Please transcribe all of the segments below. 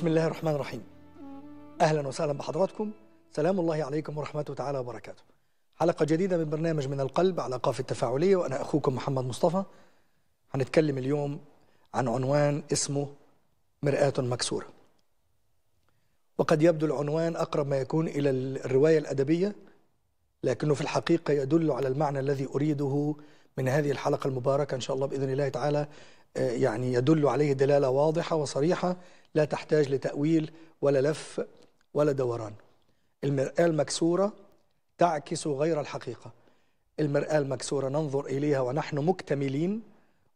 بسم الله الرحمن الرحيم أهلا وسهلا بحضراتكم سلام الله عليكم ورحمة تعالى وبركاته حلقة جديدة من برنامج من القلب على قافة التفاعلية وأنا أخوكم محمد مصطفى هنتكلم اليوم عن عنوان اسمه مرآة مكسورة وقد يبدو العنوان أقرب ما يكون إلى الرواية الأدبية لكنه في الحقيقة يدل على المعنى الذي أريده من هذه الحلقة المباركة إن شاء الله بإذن الله تعالى آه، يعني يدل عليه دلالة واضحة وصريحة لا تحتاج لتأويل ولا لف ولا دوران المرآة المكسورة تعكس غير الحقيقة المرآة المكسورة ننظر إليها ونحن مكتملين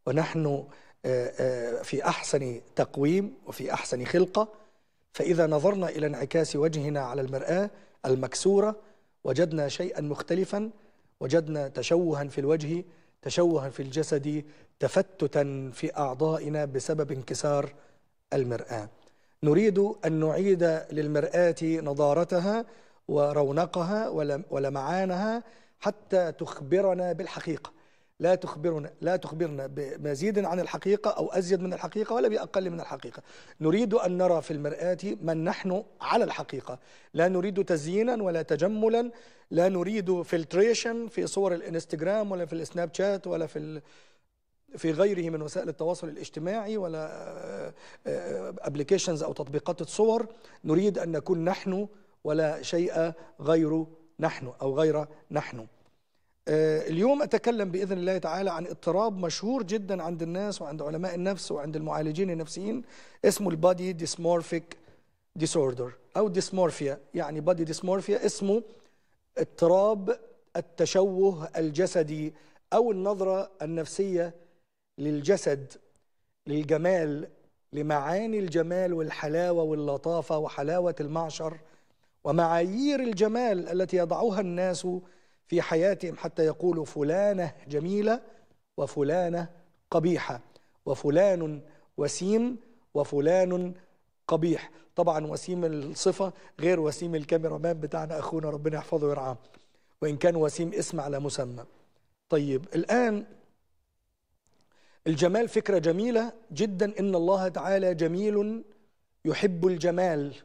ونحن آه، آه، في أحسن تقويم وفي أحسن خلقة فإذا نظرنا إلى انعكاس وجهنا على المرآة المكسورة وجدنا شيئا مختلفا وجدنا تشوها في الوجه تشوها في الجسد تفتتا في أعضائنا بسبب انكسار المرآة نريد أن نعيد للمرآة نضارتها ورونقها ولمعانها حتى تخبرنا بالحقيقة لا تخبرنا لا تخبرنا بمزيد عن الحقيقة أو أزيد من الحقيقة ولا بأقل من الحقيقة نريد أن نرى في المرآة من نحن على الحقيقة لا نريد تزيينا ولا تجملا لا نريد فلتريشن في صور الانستغرام ولا في السناب شات ولا في في غيره من وسائل التواصل الاجتماعي ولا ابلكيشنز آه، آه، او تطبيقات الصور نريد ان نكون نحن ولا شيء غير نحن او غير نحن آه، اليوم أتكلم بإذن الله تعالى عن اضطراب مشهور جدا عند الناس وعند علماء النفس وعند المعالجين النفسيين اسمه البادي ديسمورفيك ديسوردر أو ديسمورفيا يعني بادي ديسمورفيا اسمه اضطراب التشوه الجسدي أو النظرة النفسية للجسد للجمال لمعاني الجمال والحلاوة واللطافة وحلاوة المعشر ومعايير الجمال التي يضعها الناس في حياتهم حتى يقولوا فلانة جميلة وفلانة قبيحة وفلان وسيم وفلان قبيح طبعا وسيم الصفة غير وسيم الكاميرا مان بتاعنا أخونا ربنا يحفظه ويرعاه وإن كان وسيم اسم على مسمى طيب الآن الجمال فكرة جميلة جدا إن الله تعالى جميل يحب الجمال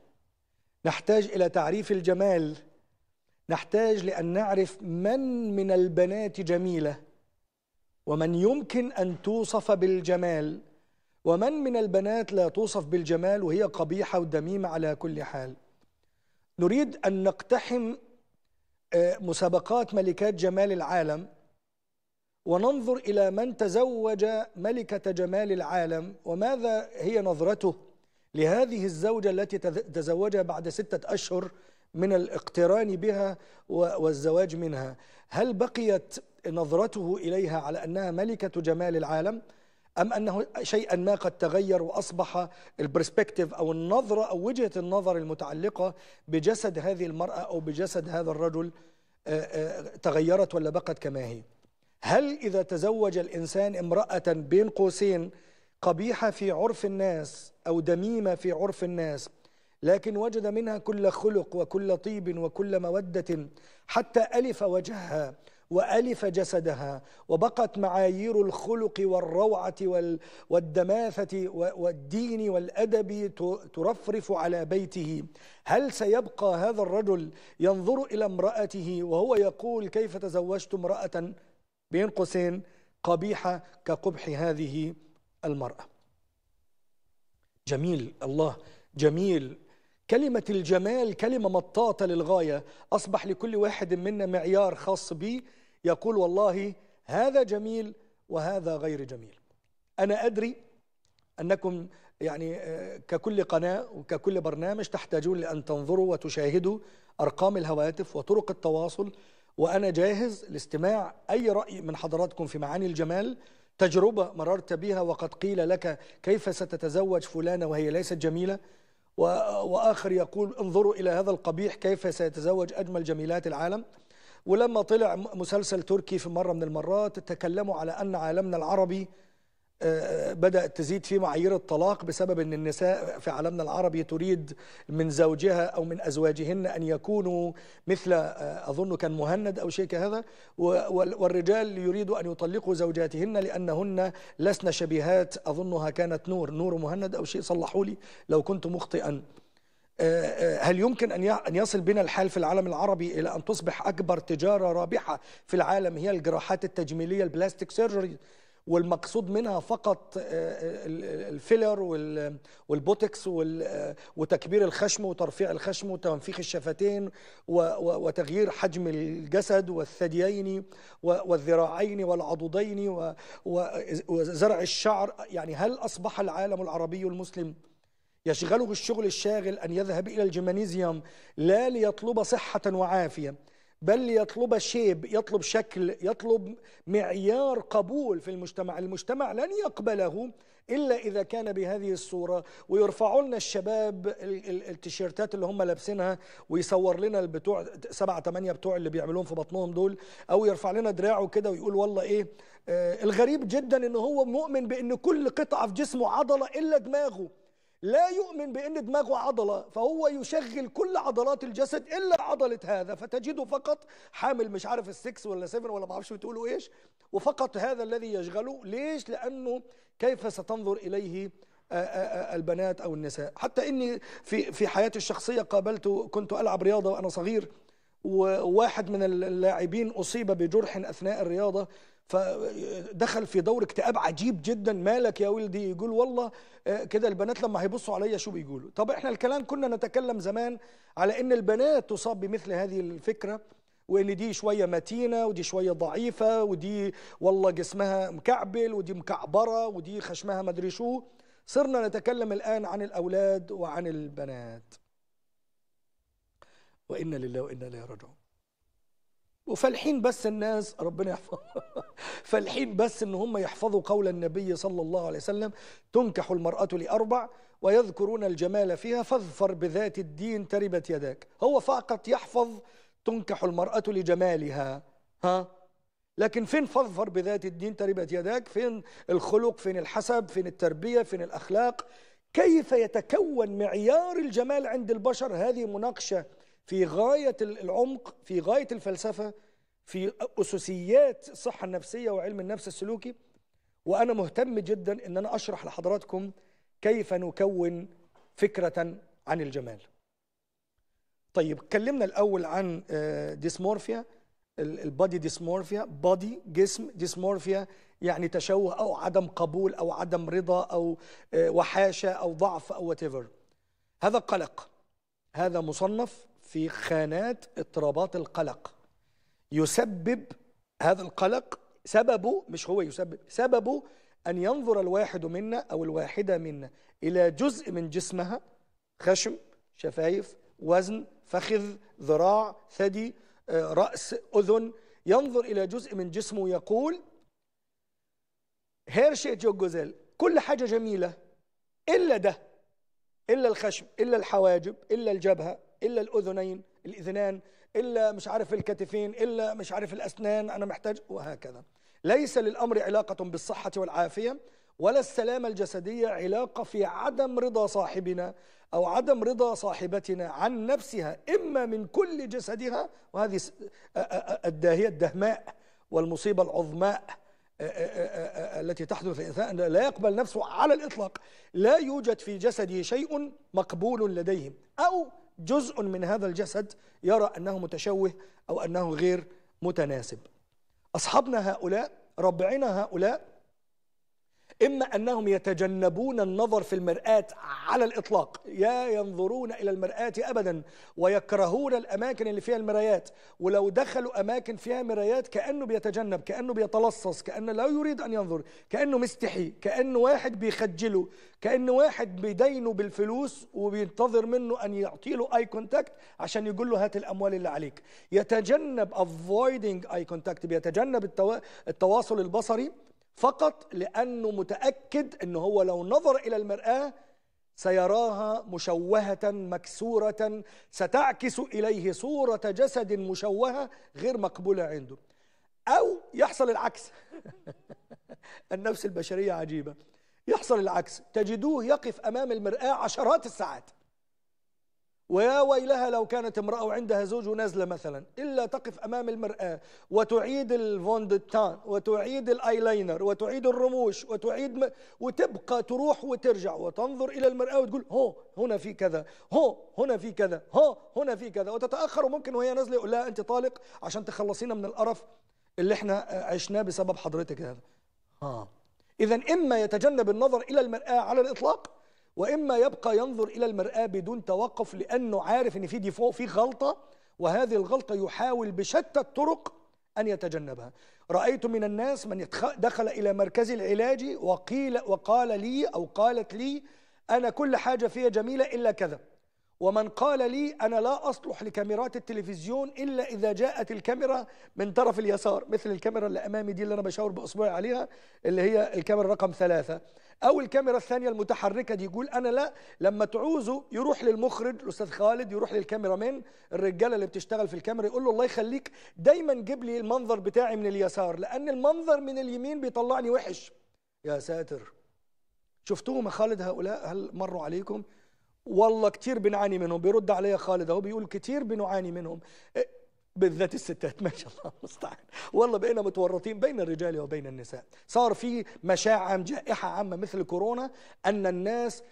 نحتاج إلى تعريف الجمال نحتاج لأن نعرف من من البنات جميلة ومن يمكن أن توصف بالجمال ومن من البنات لا توصف بالجمال وهي قبيحة ودميمة على كل حال نريد أن نقتحم آه، مسابقات ملكات جمال العالم وننظر إلى من تزوج ملكة جمال العالم وماذا هي نظرته لهذه الزوجة التي تزوجها بعد ستة أشهر من الاقتران بها والزواج منها هل بقيت نظرته إليها على أنها ملكة جمال العالم؟ أم أنه شيئا ما قد تغير وأصبح البرسبكتيف أو النظرة أو وجهة النظر المتعلقة بجسد هذه المرأة أو بجسد هذا الرجل آه، آه، تغيرت ولا بقت كما هي هل إذا تزوج الإنسان امرأة بين قوسين قبيحة في عرف الناس أو دميمة في عرف الناس لكن وجد منها كل خلق وكل طيب وكل مودة حتى ألف وجهها وألف جسدها وبقت معايير الخلق والروعة والدماثة والدين والأدب ترفرف على بيته هل سيبقى هذا الرجل ينظر إلى امرأته وهو يقول كيف تزوجت امرأة بين قوسين قبيحة كقبح هذه المرأة جميل الله جميل كلمة الجمال كلمة مطاطة للغاية أصبح لكل واحد منا معيار خاص بي يقول والله هذا جميل وهذا غير جميل أنا أدري أنكم يعني آه، ككل قناة وككل برنامج تحتاجون لأن تنظروا وتشاهدوا أرقام الهواتف وطرق التواصل وأنا جاهز لاستماع أي رأي من حضراتكم في معاني الجمال تجربة مررت بها وقد قيل لك كيف ستتزوج فلانة وهي ليست جميلة وآخر يقول انظروا إلى هذا القبيح كيف سيتزوج أجمل جميلات العالم ولما طلع مسلسل تركي في مرة من المرات تكلموا على أن عالمنا العربي بدأت تزيد في معايير الطلاق بسبب أن النساء في عالمنا العربي تريد من زوجها أو من أزواجهن أن يكونوا مثل آه، أظن كان مهند أو شيء كهذا والرجال يريد أن يطلقوا زوجاتهن لأنهن لسن شبيهات أظنها كانت نور نور مهند أو شيء صلحوا لي لو كنت مخطئا آه، آه، هل يمكن أن يصل بنا الحال في العالم العربي إلى أن تصبح أكبر تجارة رابحة في العالم هي الجراحات التجميلية البلاستيك سيرجري والمقصود منها فقط آه، آه، الفيلر والبوتكس آه، وتكبير الخشم وترفيع الخشم وتنفيخ الشفتين وتغيير حجم الجسد والثديين والذراعين والعضدين وزرع الشعر يعني هل أصبح العالم العربي المسلم يشغله الشغل الشاغل أن يذهب إلى الجيمانيزيوم لا ليطلب صحة وعافية بل يطلب شيب يطلب شكل يطلب معيار قبول في المجتمع المجتمع لن يقبله إلا إذا كان بهذه الصورة ويرفعوا لنا الشباب التيشيرتات اللي هم لابسينها ويصور لنا البتوع سبعة تمانية بتوع اللي بيعملوهم في بطنهم دول أو يرفع لنا دراعه كده ويقول والله إيه آه، الغريب جدا إنه هو مؤمن بأن كل قطعة في جسمه عضلة إلا دماغه لا يؤمن بأن دماغه عضلة فهو يشغل كل عضلات الجسد إلا عضلة هذا فتجده فقط حامل مش عارف السكس ولا سيفن ولا معرفش بتقولوا إيش وفقط هذا الذي يشغله ليش لأنه كيف ستنظر إليه آه، آه، آه، البنات أو النساء حتى إني في في حياتي الشخصية قابلت كنت ألعب رياضة وأنا صغير وواحد من اللاعبين أصيب بجرح أثناء الرياضة فدخل في دور اكتئاب عجيب جدا مالك يا ولدي يقول والله آه، كده البنات لما هيبصوا عليا شو بيقولوا طب احنا الكلام كنا نتكلم زمان على ان البنات تصاب بمثل هذه الفكره وان دي شويه متينه ودي شويه ضعيفه ودي والله جسمها مكعبل ودي مكعبره ودي خشمها مدري شو صرنا نتكلم الان عن الاولاد وعن البنات وانا لله وانا اليه راجعون وفالحين بس الناس ربنا يحفظ فالحين بس ان هم يحفظوا قول النبي صلى الله عليه وسلم تنكح المرأة لأربع ويذكرون الجمال فيها فاظفر بذات الدين تربت يداك هو فقط يحفظ تنكح المرأة لجمالها ها لكن فين فاظفر بذات الدين تربت يداك فين الخلق فين الحسب فين التربية فين الأخلاق كيف يتكون معيار الجمال عند البشر هذه مناقشة في غاية العمق في غاية الفلسفة في أساسيات الصحة النفسية وعلم النفس السلوكي وأنا مهتم جدا أن أنا أشرح لحضراتكم كيف نكون فكرة عن الجمال طيب اتكلمنا الأول عن آه، ديسمورفيا البادي ديسمورفيا بادي جسم ديسمورفيا يعني تشوه أو عدم قبول أو عدم رضا أو آه، وحاشة أو ضعف أو whatever هذا قلق هذا مصنف في خانات اضطرابات القلق يسبب هذا القلق سببه مش هو يسبب سببه أن ينظر الواحد منا أو الواحدة منا إلى جزء من جسمها خشم شفايف وزن فخذ ذراع ثدي آه، رأس أذن ينظر إلى جزء من جسمه ويقول هير شئت جوزيل كل حاجة جميلة إلا ده إلا الخشم إلا الحواجب إلا الجبهة الا الاذنين الاذنان الا مش عارف الكتفين الا مش عارف الاسنان انا محتاج وهكذا ليس للامر علاقه بالصحه والعافيه ولا السلامه الجسديه علاقه في عدم رضا صاحبنا او عدم رضا صاحبتنا عن نفسها اما من كل جسدها وهذه الداهيه الدهماء والمصيبه العظماء التي تحدث الإنسان لا يقبل نفسه على الإطلاق لا يوجد في جسده شيء مقبول لديهم أو جزء من هذا الجسد يرى أنه متشوه أو أنه غير متناسب أصحابنا هؤلاء ربعنا هؤلاء إما أنهم يتجنبون النظر في المرآة على الإطلاق لا ينظرون إلى المرآة أبدا ويكرهون الأماكن اللي فيها المرايات ولو دخلوا أماكن فيها مرايات كأنه بيتجنب كأنه بيتلصص كأنه لا يريد أن ينظر كأنه مستحي كأنه واحد بيخجله كأنه واحد بيدينه بالفلوس وبينتظر منه أن يعطي له آي كونتاكت عشان يقول له هات الأموال اللي عليك يتجنب avoiding آي كونتاكت بيتجنب التواصل البصري فقط لأنه متأكد أنه هو لو نظر إلى المرآة سيراها مشوهة مكسورة ستعكس إليه صورة جسد مشوهة غير مقبولة عنده أو يحصل العكس النفس البشرية عجيبة يحصل العكس تجدوه يقف أمام المرآة عشرات الساعات ويا ويلها لو كانت امرأة وعندها زوج ونازلة مثلا إلا تقف أمام المرآة وتعيد الفوندتان وتعيد الآيلاينر وتعيد الرموش وتعيد م... وتبقى تروح وترجع وتنظر إلى المرآة وتقول هو هنا في كذا هو هنا في كذا هو هنا في كذا وتتأخر وممكن وهي نازلة يقول لها أنت طالق عشان تخلصينا من القرف اللي احنا عشناه بسبب حضرتك هذا آه. إذا إما يتجنب النظر إلى المرآة على الإطلاق واما يبقى ينظر الى المراه بدون توقف لانه عارف ان في ديفو في غلطه وهذه الغلطه يحاول بشتى الطرق ان يتجنبها رايت من الناس من دخل الى مركز العلاج وقيل وقال لي او قالت لي انا كل حاجه فيها جميله الا كذا ومن قال لي أنا لا أصلح لكاميرات التلفزيون إلا إذا جاءت الكاميرا من طرف اليسار مثل الكاميرا اللي أمامي دي اللي أنا بشاور بأصبعي عليها اللي هي الكاميرا رقم ثلاثة أو الكاميرا الثانية المتحركة دي يقول أنا لا لما تعوزه يروح للمخرج الأستاذ خالد يروح للكاميرا من الرجالة اللي بتشتغل في الكاميرا يقول له الله يخليك دايما جيب لي المنظر بتاعي من اليسار لأن المنظر من اليمين بيطلعني وحش يا ساتر شفتوهم يا خالد هؤلاء هل مروا عليكم؟ والله كتير بنعاني منهم بيرد علي خالد اهو بيقول كتير بنعاني منهم إيه، بالذات الستات ما شاء الله المستعان والله بقينا متورطين بين الرجال وبين النساء صار في عام جائحة عامة مثل كورونا أن الناس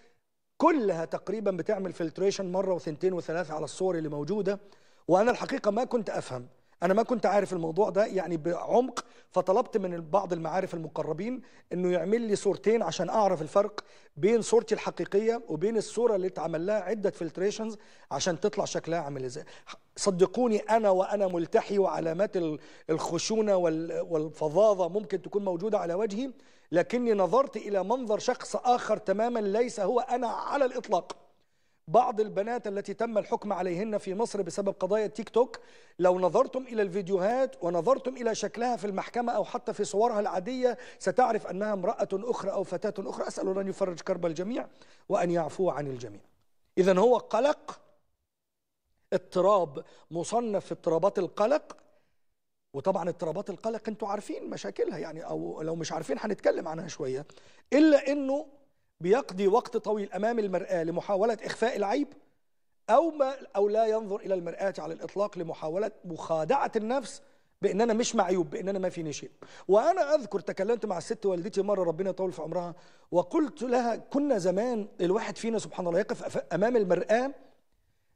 كلها تقريبا بتعمل فلتريشن مرة وثنتين وثلاثة على الصور اللي موجودة وأنا الحقيقة ما كنت أفهم انا ما كنت عارف الموضوع ده يعني بعمق فطلبت من بعض المعارف المقربين انه يعمل لي صورتين عشان اعرف الفرق بين صورتي الحقيقيه وبين الصوره اللي اتعمل لها عده فلتريشنز عشان تطلع شكلها عامل ازاي صدقوني انا وانا ملتحي وعلامات الخشونه والفظاظه ممكن تكون موجوده على وجهي لكني نظرت الى منظر شخص اخر تماما ليس هو انا على الاطلاق بعض البنات التي تم الحكم عليهن في مصر بسبب قضايا تيك توك لو نظرتم إلى الفيديوهات ونظرتم إلى شكلها في المحكمة أو حتى في صورها العادية ستعرف أنها امرأة أخرى أو فتاة أخرى أسأل أن يفرج كرب الجميع وأن يعفو عن الجميع إذا هو قلق اضطراب مصنف في اضطرابات القلق وطبعا اضطرابات القلق انتوا عارفين مشاكلها يعني او لو مش عارفين هنتكلم عنها شويه الا انه بيقضي وقت طويل امام المراه لمحاوله اخفاء العيب او ما او لا ينظر الى المراه على الاطلاق لمحاوله مخادعه النفس بان انا مش معيوب بان انا ما فيني شيء وانا اذكر تكلمت مع الست والدتي مره ربنا يطول في عمرها وقلت لها كنا زمان الواحد فينا سبحان الله يقف امام المراه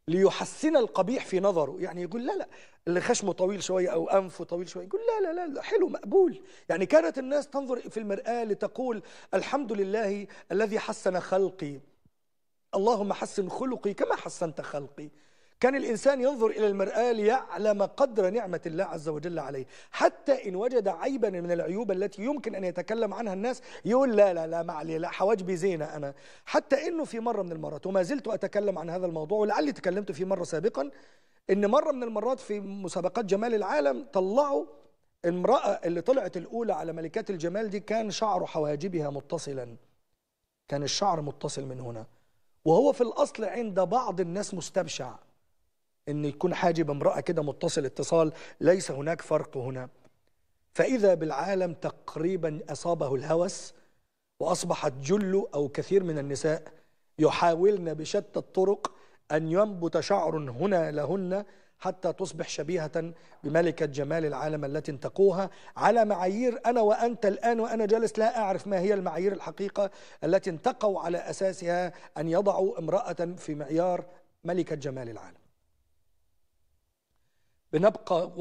ليحسن القبيح في نظره يعني يقول لا لا اللي خشمه طويل شوية أو أنفه طويل شوية يقول لا لا لا, حلو مقبول يعني كانت الناس تنظر في المرآة لتقول الحمد لله الذي حسن خلقي اللهم حسن خلقي كما حسنت خلقي كان الإنسان ينظر إلى المرآة ليعلم قدر نعمة الله عز وجل عليه حتى إن وجد عيبا من العيوب التي يمكن أن يتكلم عنها الناس يقول لا لا لا معلي لا حواجبي زينة أنا حتى إنه في مرة من المرات وما زلت أتكلم عن هذا الموضوع ولعلي تكلمت في مرة سابقا إن مرة من المرات في مسابقات جمال العالم طلعوا المرأة اللي طلعت الأولى على ملكات الجمال دي كان شعر حواجبها متصلا كان الشعر متصل من هنا وهو في الأصل عند بعض الناس مستبشع ان يكون حاجب امراه كده متصل اتصال ليس هناك فرق هنا فاذا بالعالم تقريبا اصابه الهوس واصبحت جل او كثير من النساء يحاولن بشتى الطرق ان ينبت شعر هنا لهن حتى تصبح شبيهة بملكة جمال العالم التي انتقوها على معايير أنا وأنت الآن وأنا جالس لا أعرف ما هي المعايير الحقيقة التي انتقوا على أساسها أن يضعوا امرأة في معيار ملكة جمال العالم بنبقى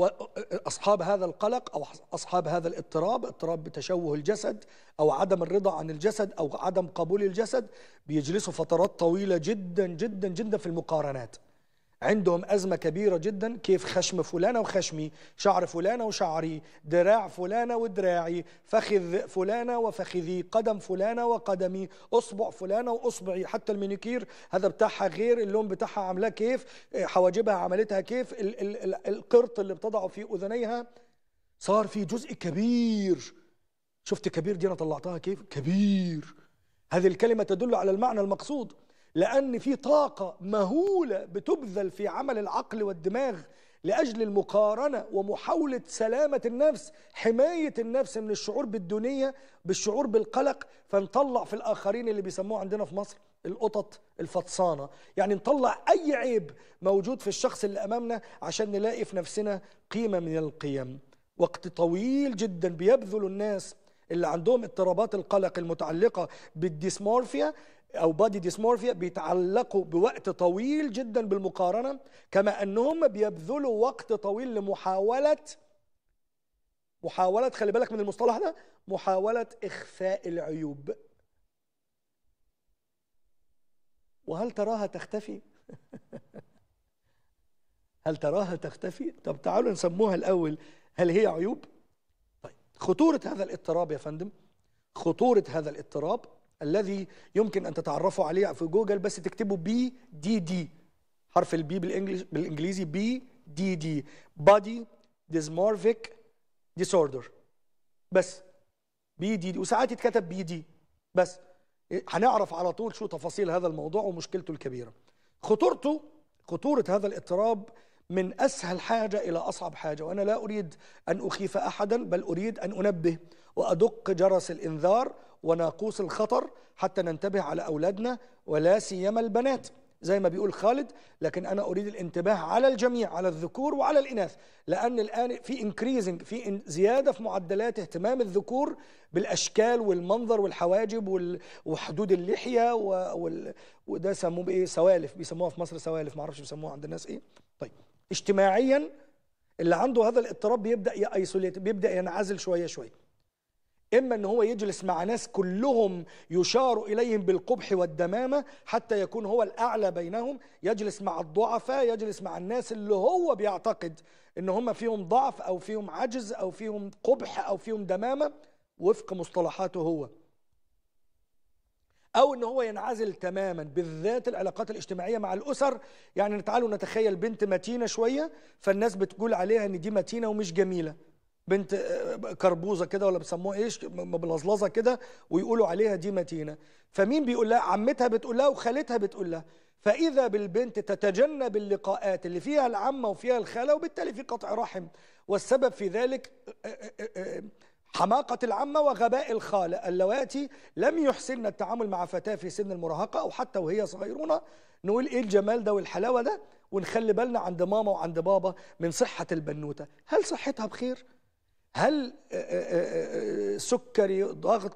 أصحاب هذا القلق أو أصحاب هذا الاضطراب اضطراب بتشوه الجسد أو عدم الرضا عن الجسد أو عدم قبول الجسد بيجلسوا فترات طويلة جدا جدا جدا في المقارنات عندهم أزمة كبيرة جدا كيف خشم فلانة وخشمي شعر فلانة وشعري دراع فلانة ودراعي فخذ فلانة وفخذي قدم فلانة وقدمي أصبع فلانة وأصبعي حتى المينيكير هذا بتاعها غير اللون بتاعها عاملاه كيف إيه، حواجبها عملتها كيف ال ال ال القرط اللي بتضعه في أذنيها صار في جزء كبير شفت كبير دي أنا طلعتها كيف كبير هذه الكلمة تدل على المعنى المقصود لأن في طاقة مهولة بتبذل في عمل العقل والدماغ لأجل المقارنة ومحاولة سلامة النفس حماية النفس من الشعور بالدونية بالشعور بالقلق فنطلع في الآخرين اللي بيسموه عندنا في مصر القطط الفطسانة يعني نطلع أي عيب موجود في الشخص اللي أمامنا عشان نلاقي في نفسنا قيمة من القيم وقت طويل جدا بيبذل الناس اللي عندهم اضطرابات القلق المتعلقة بالديسمورفيا او بادي ديسمورفيا بيتعلقوا بوقت طويل جدا بالمقارنه كما انهم بيبذلوا وقت طويل لمحاوله محاوله خلي بالك من المصطلح ده محاوله اخفاء العيوب وهل تراها تختفي هل تراها تختفي طب تعالوا نسموها الاول هل هي عيوب طيب خطوره هذا الاضطراب يا فندم خطوره هذا الاضطراب الذي يمكن ان تتعرفوا عليه في جوجل بس تكتبوا بي دي دي حرف البي بالانجلش بالانجليزي بي دي دي بادي ديزمورفيك ديسوردر بس بي دي دي وساعات يتكتب بي دي بس هنعرف على طول شو تفاصيل هذا الموضوع ومشكلته الكبيره خطورته خطوره هذا الاضطراب من اسهل حاجه الى اصعب حاجه وانا لا اريد ان اخيف احدا بل اريد ان انبه وادق جرس الانذار وناقوس الخطر حتى ننتبه على أولادنا ولا سيما البنات زي ما بيقول خالد لكن أنا أريد الانتباه على الجميع على الذكور وعلى الإناث لأن الآن في انكريزنج في زيادة في معدلات اهتمام الذكور بالأشكال والمنظر والحواجب وحدود اللحية وده سموه بإيه سوالف بيسموها في مصر سوالف معرفش بيسموها عند الناس إيه طيب اجتماعيا اللي عنده هذا الاضطراب بيبدأ يأيسوليت بيبدأ ينعزل شوية شوية إما أن هو يجلس مع ناس كلهم يشار إليهم بالقبح والدمامة حتى يكون هو الأعلى بينهم يجلس مع الضعفاء يجلس مع الناس اللي هو بيعتقد أن هم فيهم ضعف أو فيهم عجز أو فيهم قبح أو فيهم دمامة وفق مصطلحاته هو أو أن هو ينعزل تماما بالذات العلاقات الاجتماعية مع الأسر يعني تعالوا نتخيل بنت متينة شوية فالناس بتقول عليها أن دي متينة ومش جميلة بنت آه، كربوزه كده ولا بيسموها ايش مبلظلظه كده ويقولوا عليها دي متينه فمين بيقول لها عمتها بتقول لها وخالتها بتقول لها فاذا بالبنت تتجنب اللقاءات اللي فيها العمه وفيها الخاله وبالتالي في قطع رحم والسبب في ذلك آه، آه، حماقة العمة وغباء الخالة اللواتي لم يحسن التعامل مع فتاة في سن المراهقة أو حتى وهي صغيرونة نقول إيه الجمال ده والحلاوة ده ونخلي بالنا عند ماما وعند بابا من صحة البنوتة هل صحتها بخير؟ هل آه، آه، آه، سكري ضغط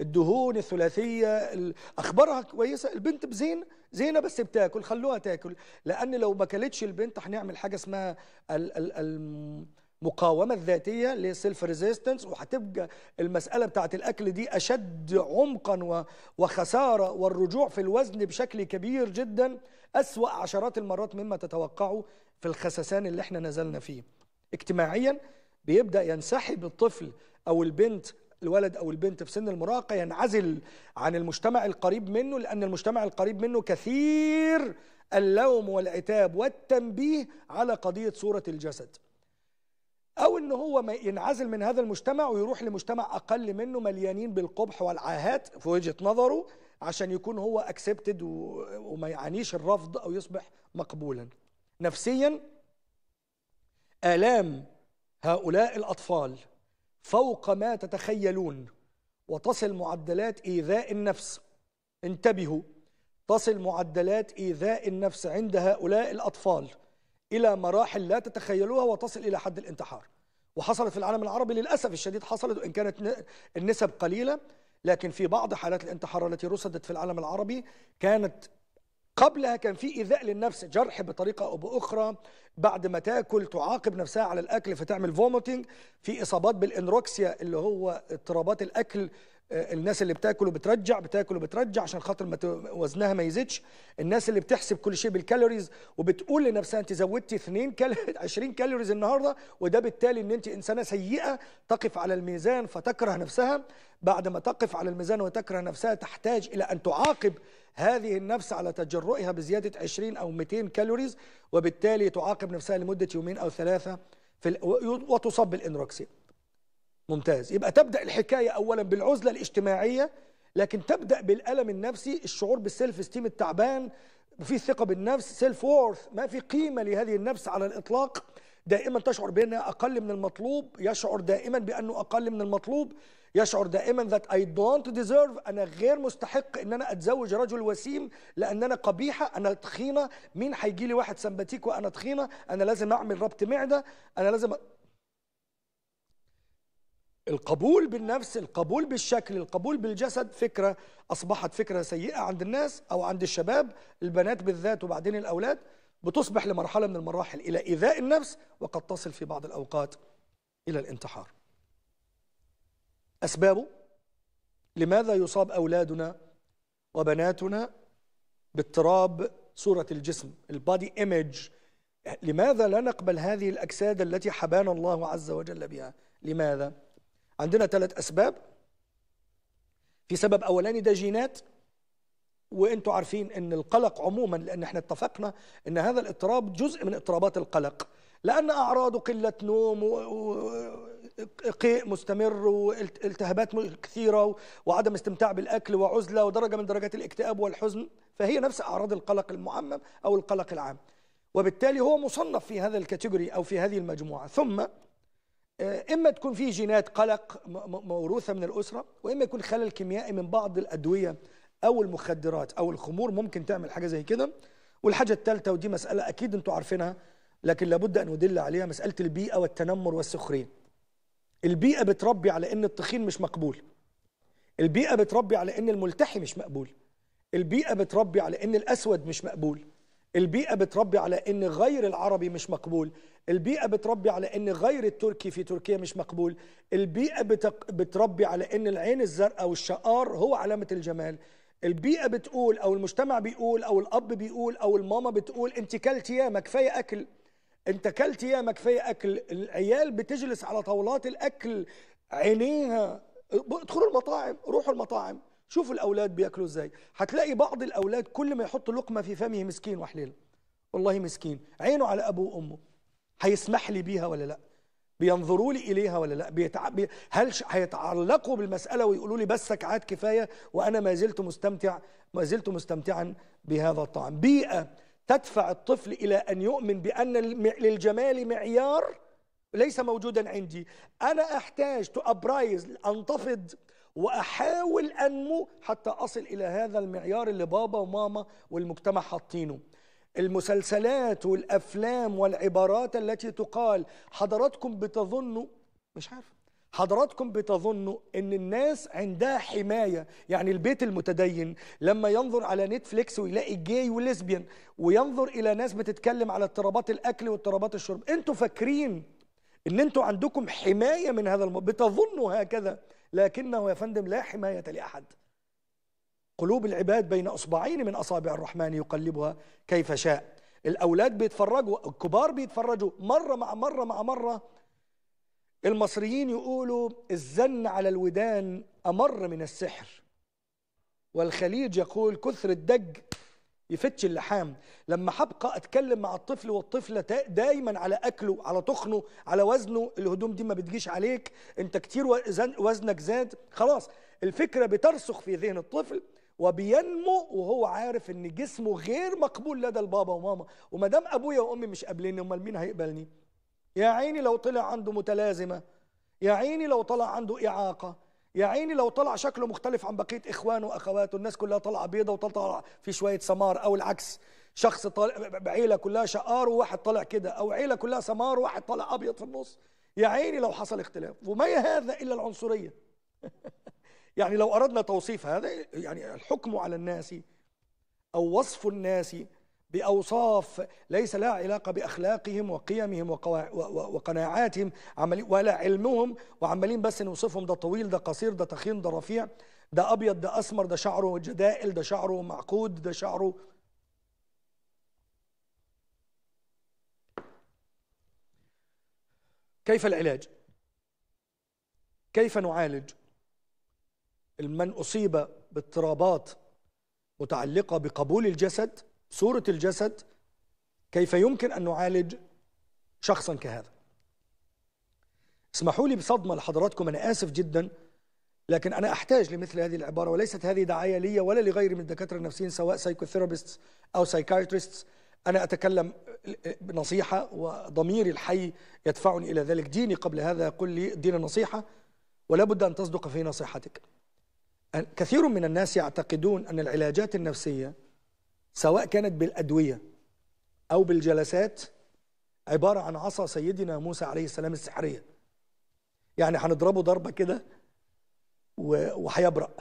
الدهون الثلاثية أخبارها كويسة البنت بزين زينة بس بتاكل خلوها تاكل لأن لو ما كلتش البنت هنعمل حاجة اسمها المقاومة الذاتية لسيلف ريزيستنس وهتبقى المسألة بتاعت الأكل دي أشد عمقا وخسارة والرجوع في الوزن بشكل كبير جدا أسوأ عشرات المرات مما تتوقعه في الخسسان اللي احنا نزلنا فيه اجتماعيا بيبدا ينسحب الطفل او البنت الولد او البنت في سن المراهقه ينعزل عن المجتمع القريب منه لان المجتمع القريب منه كثير اللوم والعتاب والتنبيه على قضيه صوره الجسد او ان هو ينعزل من هذا المجتمع ويروح لمجتمع اقل منه مليانين بالقبح والعاهات في وجهه نظره عشان يكون هو اكسبتد وما يعانيش الرفض او يصبح مقبولا نفسيا الام هؤلاء الأطفال فوق ما تتخيلون وتصل معدلات إيذاء النفس انتبهوا تصل معدلات إيذاء النفس عند هؤلاء الأطفال إلى مراحل لا تتخيلوها وتصل إلى حد الانتحار وحصلت في العالم العربي للأسف الشديد حصلت وإن كانت النسب قليلة لكن في بعض حالات الانتحار التي رصدت في العالم العربي كانت قبلها كان في إيذاء للنفس جرح بطريقة أو بأخرى بعد ما تاكل تعاقب نفسها على الاكل فتعمل فوميتنج في اصابات بالانروكسيا اللي هو اضطرابات الاكل آه، الناس اللي بتاكل وبترجع بتاكل وبترجع عشان خاطر ما وزنها ما يزيدش الناس اللي بتحسب كل شيء بالكالوريز وبتقول لنفسها انت زودتي 2 كالوري 20 كالوريز النهارده وده بالتالي ان انت انسانه سيئه تقف على الميزان فتكره نفسها بعد ما تقف على الميزان وتكره نفسها تحتاج الى ان تعاقب هذه النفس على تجرؤها بزياده 20 او 200 كالوريز وبالتالي تعاقب تراقب نفسها لمدة يومين أو ثلاثة في ال... وتصاب بالإنروكسيا ممتاز يبقى تبدأ الحكاية أولا بالعزلة الاجتماعية لكن تبدأ بالألم النفسي الشعور بالسيلف استيم التعبان وفي ثقة بالنفس سيلف وورث ما في قيمة لهذه النفس على الإطلاق دائما تشعر بأنها أقل من المطلوب يشعر دائما بأنه أقل من المطلوب يشعر دائما ذات اي دونت ديزيرف انا غير مستحق ان انا اتزوج رجل وسيم لان انا قبيحه انا تخينه مين هيجي لي واحد سمباتيك وانا تخينه انا لازم اعمل ربط معده انا لازم أ... القبول بالنفس القبول بالشكل القبول بالجسد فكرة أصبحت فكرة سيئة عند الناس أو عند الشباب البنات بالذات وبعدين الأولاد بتصبح لمرحلة من المراحل إلى إيذاء النفس وقد تصل في بعض الأوقات إلى الانتحار أسبابه لماذا يصاب أولادنا وبناتنا باضطراب صورة الجسم البادي إيمج لماذا لا نقبل هذه الأجساد التي حبانا الله عز وجل بها لماذا؟ عندنا ثلاث أسباب في سبب أولاني ده جينات وانتوا عارفين ان القلق عموما لان احنا اتفقنا ان هذا الاضطراب جزء من اضطرابات القلق لان اعراضه قله نوم و... قيء مستمر والتهابات كثيره وعدم استمتاع بالاكل وعزله ودرجه من درجات الاكتئاب والحزن فهي نفس اعراض القلق المعمم او القلق العام وبالتالي هو مصنف في هذا الكاتيجوري او في هذه المجموعه ثم آه، اما تكون فيه جينات قلق موروثه من الاسره واما يكون خلل كيميائي من بعض الادويه او المخدرات او الخمور ممكن تعمل حاجه زي كده والحاجه الثالثه ودي مساله اكيد انتم عارفينها لكن لابد ان ندل عليها مساله البيئه والتنمر والسخريه البيئة بتربي على ان التخين مش مقبول البيئة بتربي على ان الملتحي مش مقبول البيئة بتربي على ان الاسود مش مقبول البيئة بتربي على ان غير العربي مش مقبول البيئة بتربي على ان غير التركي في تركيا مش مقبول البيئة بتق... بتربي على ان العين الزرقاء والشقار هو علامة الجمال البيئة بتقول او المجتمع بيقول او الاب بيقول او الماما بتقول انت كلت ياما كفاية اكل انت كلت يا كفايه اكل العيال بتجلس على طاولات الاكل عينيها ادخلوا المطاعم روحوا المطاعم شوفوا الاولاد بياكلوا ازاي هتلاقي بعض الاولاد كل ما يحط لقمه في فمه مسكين وحليله والله مسكين عينه على ابوه وامه هيسمح لي بيها ولا لا بينظروا لي اليها ولا لا بيتعب هل ش... هيتعلقوا بالمساله ويقولوا لي بس سكعات كفايه وانا ما زلت مستمتع ما زلت مستمتعا بهذا الطعام بيئه تدفع الطفل إلى أن يؤمن بأن للجمال معيار ليس موجودا عندي أنا أحتاج تأبرايز أنتفض وأحاول أنمو حتى أصل إلى هذا المعيار اللي بابا وماما والمجتمع حاطينه المسلسلات والأفلام والعبارات التي تقال حضراتكم بتظنوا مش عارف حضراتكم بتظنوا ان الناس عندها حمايه يعني البيت المتدين لما ينظر على نتفليكس ويلاقي جاي وليسبيان وينظر الى ناس بتتكلم على اضطرابات الاكل واضطرابات الشرب انتوا فاكرين ان انتوا عندكم حمايه من هذا الموضوع بتظنوا هكذا لكنه يا فندم لا حمايه لاحد قلوب العباد بين اصبعين من اصابع الرحمن يقلبها كيف شاء الاولاد بيتفرجوا الكبار بيتفرجوا مره مع مره مع مره المصريين يقولوا الزن على الودان أمر من السحر والخليج يقول كثر الدج يفتش اللحام لما حبقى اتكلم مع الطفل والطفله دايما على اكله على تخنه على وزنه الهدوم دي ما بتجيش عليك انت كتير وزنك زاد خلاص الفكره بترسخ في ذهن الطفل وبينمو وهو عارف ان جسمه غير مقبول لدى البابا وماما وما دام ابويا وامي مش قابليني امال مين هيقبلني يا عيني لو طلع عنده متلازمة يا عيني لو طلع عنده إعاقة يا عيني لو طلع شكله مختلف عن بقية إخوانه وأخواته الناس كلها طلع بيضة وطلع في شوية سمار أو العكس شخص طالع بعيلة كلها شقار وواحد طالع كده أو عيلة كلها سمار وواحد طالع أبيض في النص يا عيني لو حصل اختلاف وما هذا إلا العنصرية يعني لو أردنا توصيف هذا يعني الحكم على الناس أو وصف الناس بأوصاف ليس لها علاقة بأخلاقهم وقيمهم وقناعاتهم ولا علمهم وعمالين بس نوصفهم ده طويل ده قصير ده تخين ده رفيع ده أبيض ده أسمر ده شعره جدائل ده شعره معقود ده شعره كيف العلاج؟ كيف نعالج من أصيب باضطرابات متعلقة بقبول الجسد صورة الجسد كيف يمكن أن نعالج شخصا كهذا اسمحوا لي بصدمة لحضراتكم أنا آسف جدا لكن أنا أحتاج لمثل هذه العبارة وليست هذه دعاية لي ولا لغيري من الدكاترة النفسيين سواء سايكوثيرابيست أو سايكايترست أنا أتكلم نصيحة وضميري الحي يدفعني إلى ذلك ديني قبل هذا يقول لي دين النصيحة ولا بد أن تصدق في نصيحتك كثير من الناس يعتقدون أن العلاجات النفسية سواء كانت بالأدوية أو بالجلسات عبارة عن عصا سيدنا موسى عليه السلام السحرية يعني هنضربه ضربة كده وهيبرأ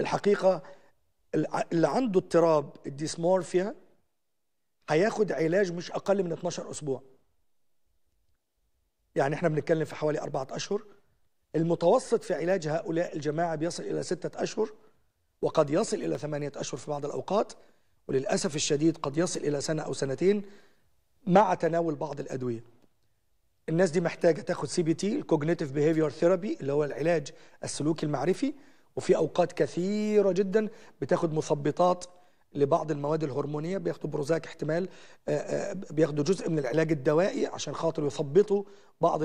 الحقيقة اللي عنده اضطراب الديسمورفيا هياخد علاج مش أقل من 12 أسبوع يعني احنا بنتكلم في حوالي أربعة أشهر المتوسط في علاج هؤلاء الجماعة بيصل إلى ستة أشهر وقد يصل إلى ثمانية أشهر في بعض الأوقات وللأسف الشديد قد يصل إلى سنة أو سنتين مع تناول بعض الأدوية الناس دي محتاجة تاخد سي بي تي الكوجنيتيف بيهيفير ثيرابي اللي هو العلاج السلوكي المعرفي وفي أوقات كثيرة جدا بتاخد مثبطات لبعض المواد الهرمونيه بياخدوا بروزاك احتمال آه، آه، بياخدوا جزء من العلاج الدوائي عشان خاطر يثبطوا بعض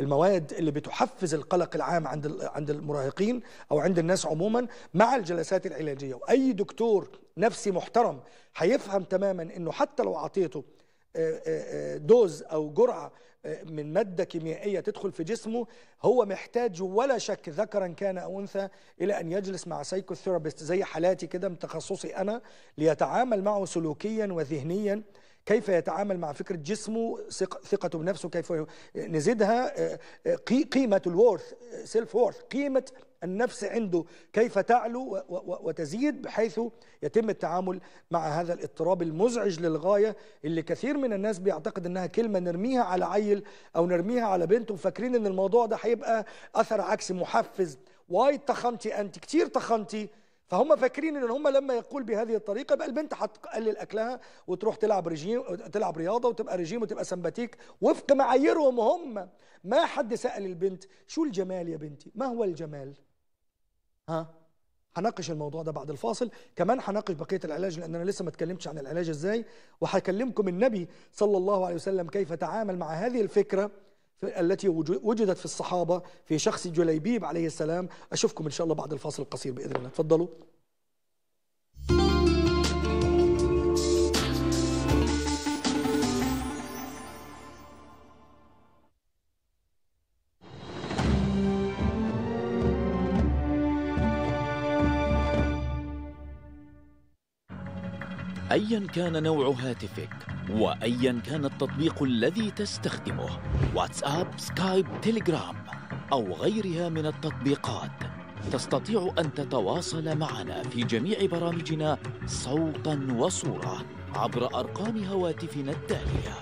المواد اللي بتحفز القلق العام عند عند المراهقين او عند الناس عموما مع الجلسات العلاجيه واي دكتور نفسي محترم هيفهم تماما انه حتى لو اعطيته آه، دوز او جرعه من مادة كيميائية تدخل في جسمه هو محتاج ولا شك ذكرا كان أو أنثى إلى أن يجلس مع سايكوثيرابيست زي حالاتي كده تخصصي أنا ليتعامل معه سلوكيا وذهنيا كيف يتعامل مع فكره جسمه ثقته بنفسه كيف نزيدها آه، آه، قيمه الورث سيلف وورث قيمه النفس عنده كيف تعلو وتزيد بحيث يتم التعامل مع هذا الاضطراب المزعج للغايه اللي كثير من الناس بيعتقد انها كلمه نرميها على عيل او نرميها على بنت وفاكرين ان الموضوع ده هيبقى اثر عكسي محفز وايد تخنتي انت كتير تخنتي فهم فاكرين ان هم لما يقول بهذه الطريقه يبقى البنت هتقلل اكلها وتروح تلعب رجيم تلعب رياضه وتبقى رجيم وتبقى سمباتيك وفق معاييرهم هم ما حد سال البنت شو الجمال يا بنتي ما هو الجمال ها هناقش الموضوع ده بعد الفاصل كمان هناقش بقيه العلاج لان انا لسه ما اتكلمتش عن العلاج ازاي وهكلمكم النبي صلى الله عليه وسلم كيف تعامل مع هذه الفكره التي وجدت في الصحابة في شخص جليبيب عليه السلام أشوفكم إن شاء الله بعد الفاصل القصير بإذن الله تفضلوا أيا كان نوع هاتفك وأيا كان التطبيق الذي تستخدمه واتساب، سكايب، تليجرام أو غيرها من التطبيقات تستطيع أن تتواصل معنا في جميع برامجنا صوتا وصورة عبر أرقام هواتفنا التالية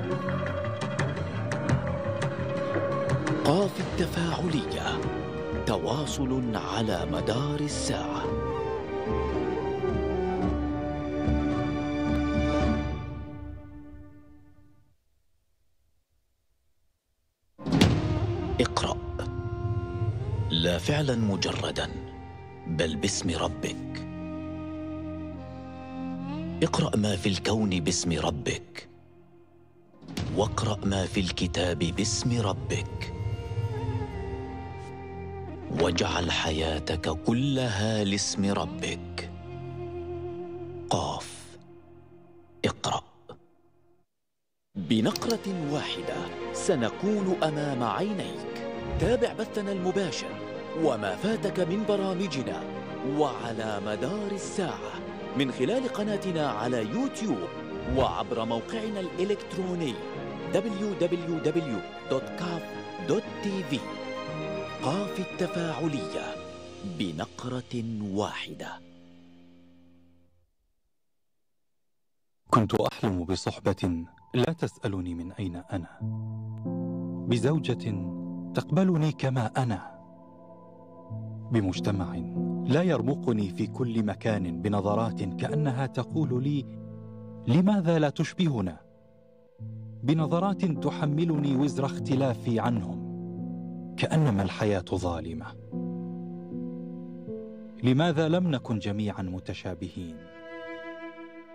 thank you الألفاظ التفاعلية تواصل على مدار الساعة اقرأ لا فعلا مجردا بل باسم ربك اقرأ ما في الكون باسم ربك واقرأ ما في الكتاب باسم ربك واجعل حياتك كلها لاسم ربك قاف اقرأ بنقرة واحدة سنكون أمام عينيك تابع بثنا المباشر وما فاتك من برامجنا وعلى مدار الساعة من خلال قناتنا على يوتيوب وعبر موقعنا الإلكتروني www.kaf.tv الثقافة التفاعلية بنقرة واحدة كنت أحلم بصحبة لا تسألني من أين أنا بزوجة تقبلني كما أنا بمجتمع لا يرمقني في كل مكان بنظرات كأنها تقول لي لماذا لا تشبهنا بنظرات تحملني وزر اختلافي عنهم كانما الحياه ظالمه لماذا لم نكن جميعا متشابهين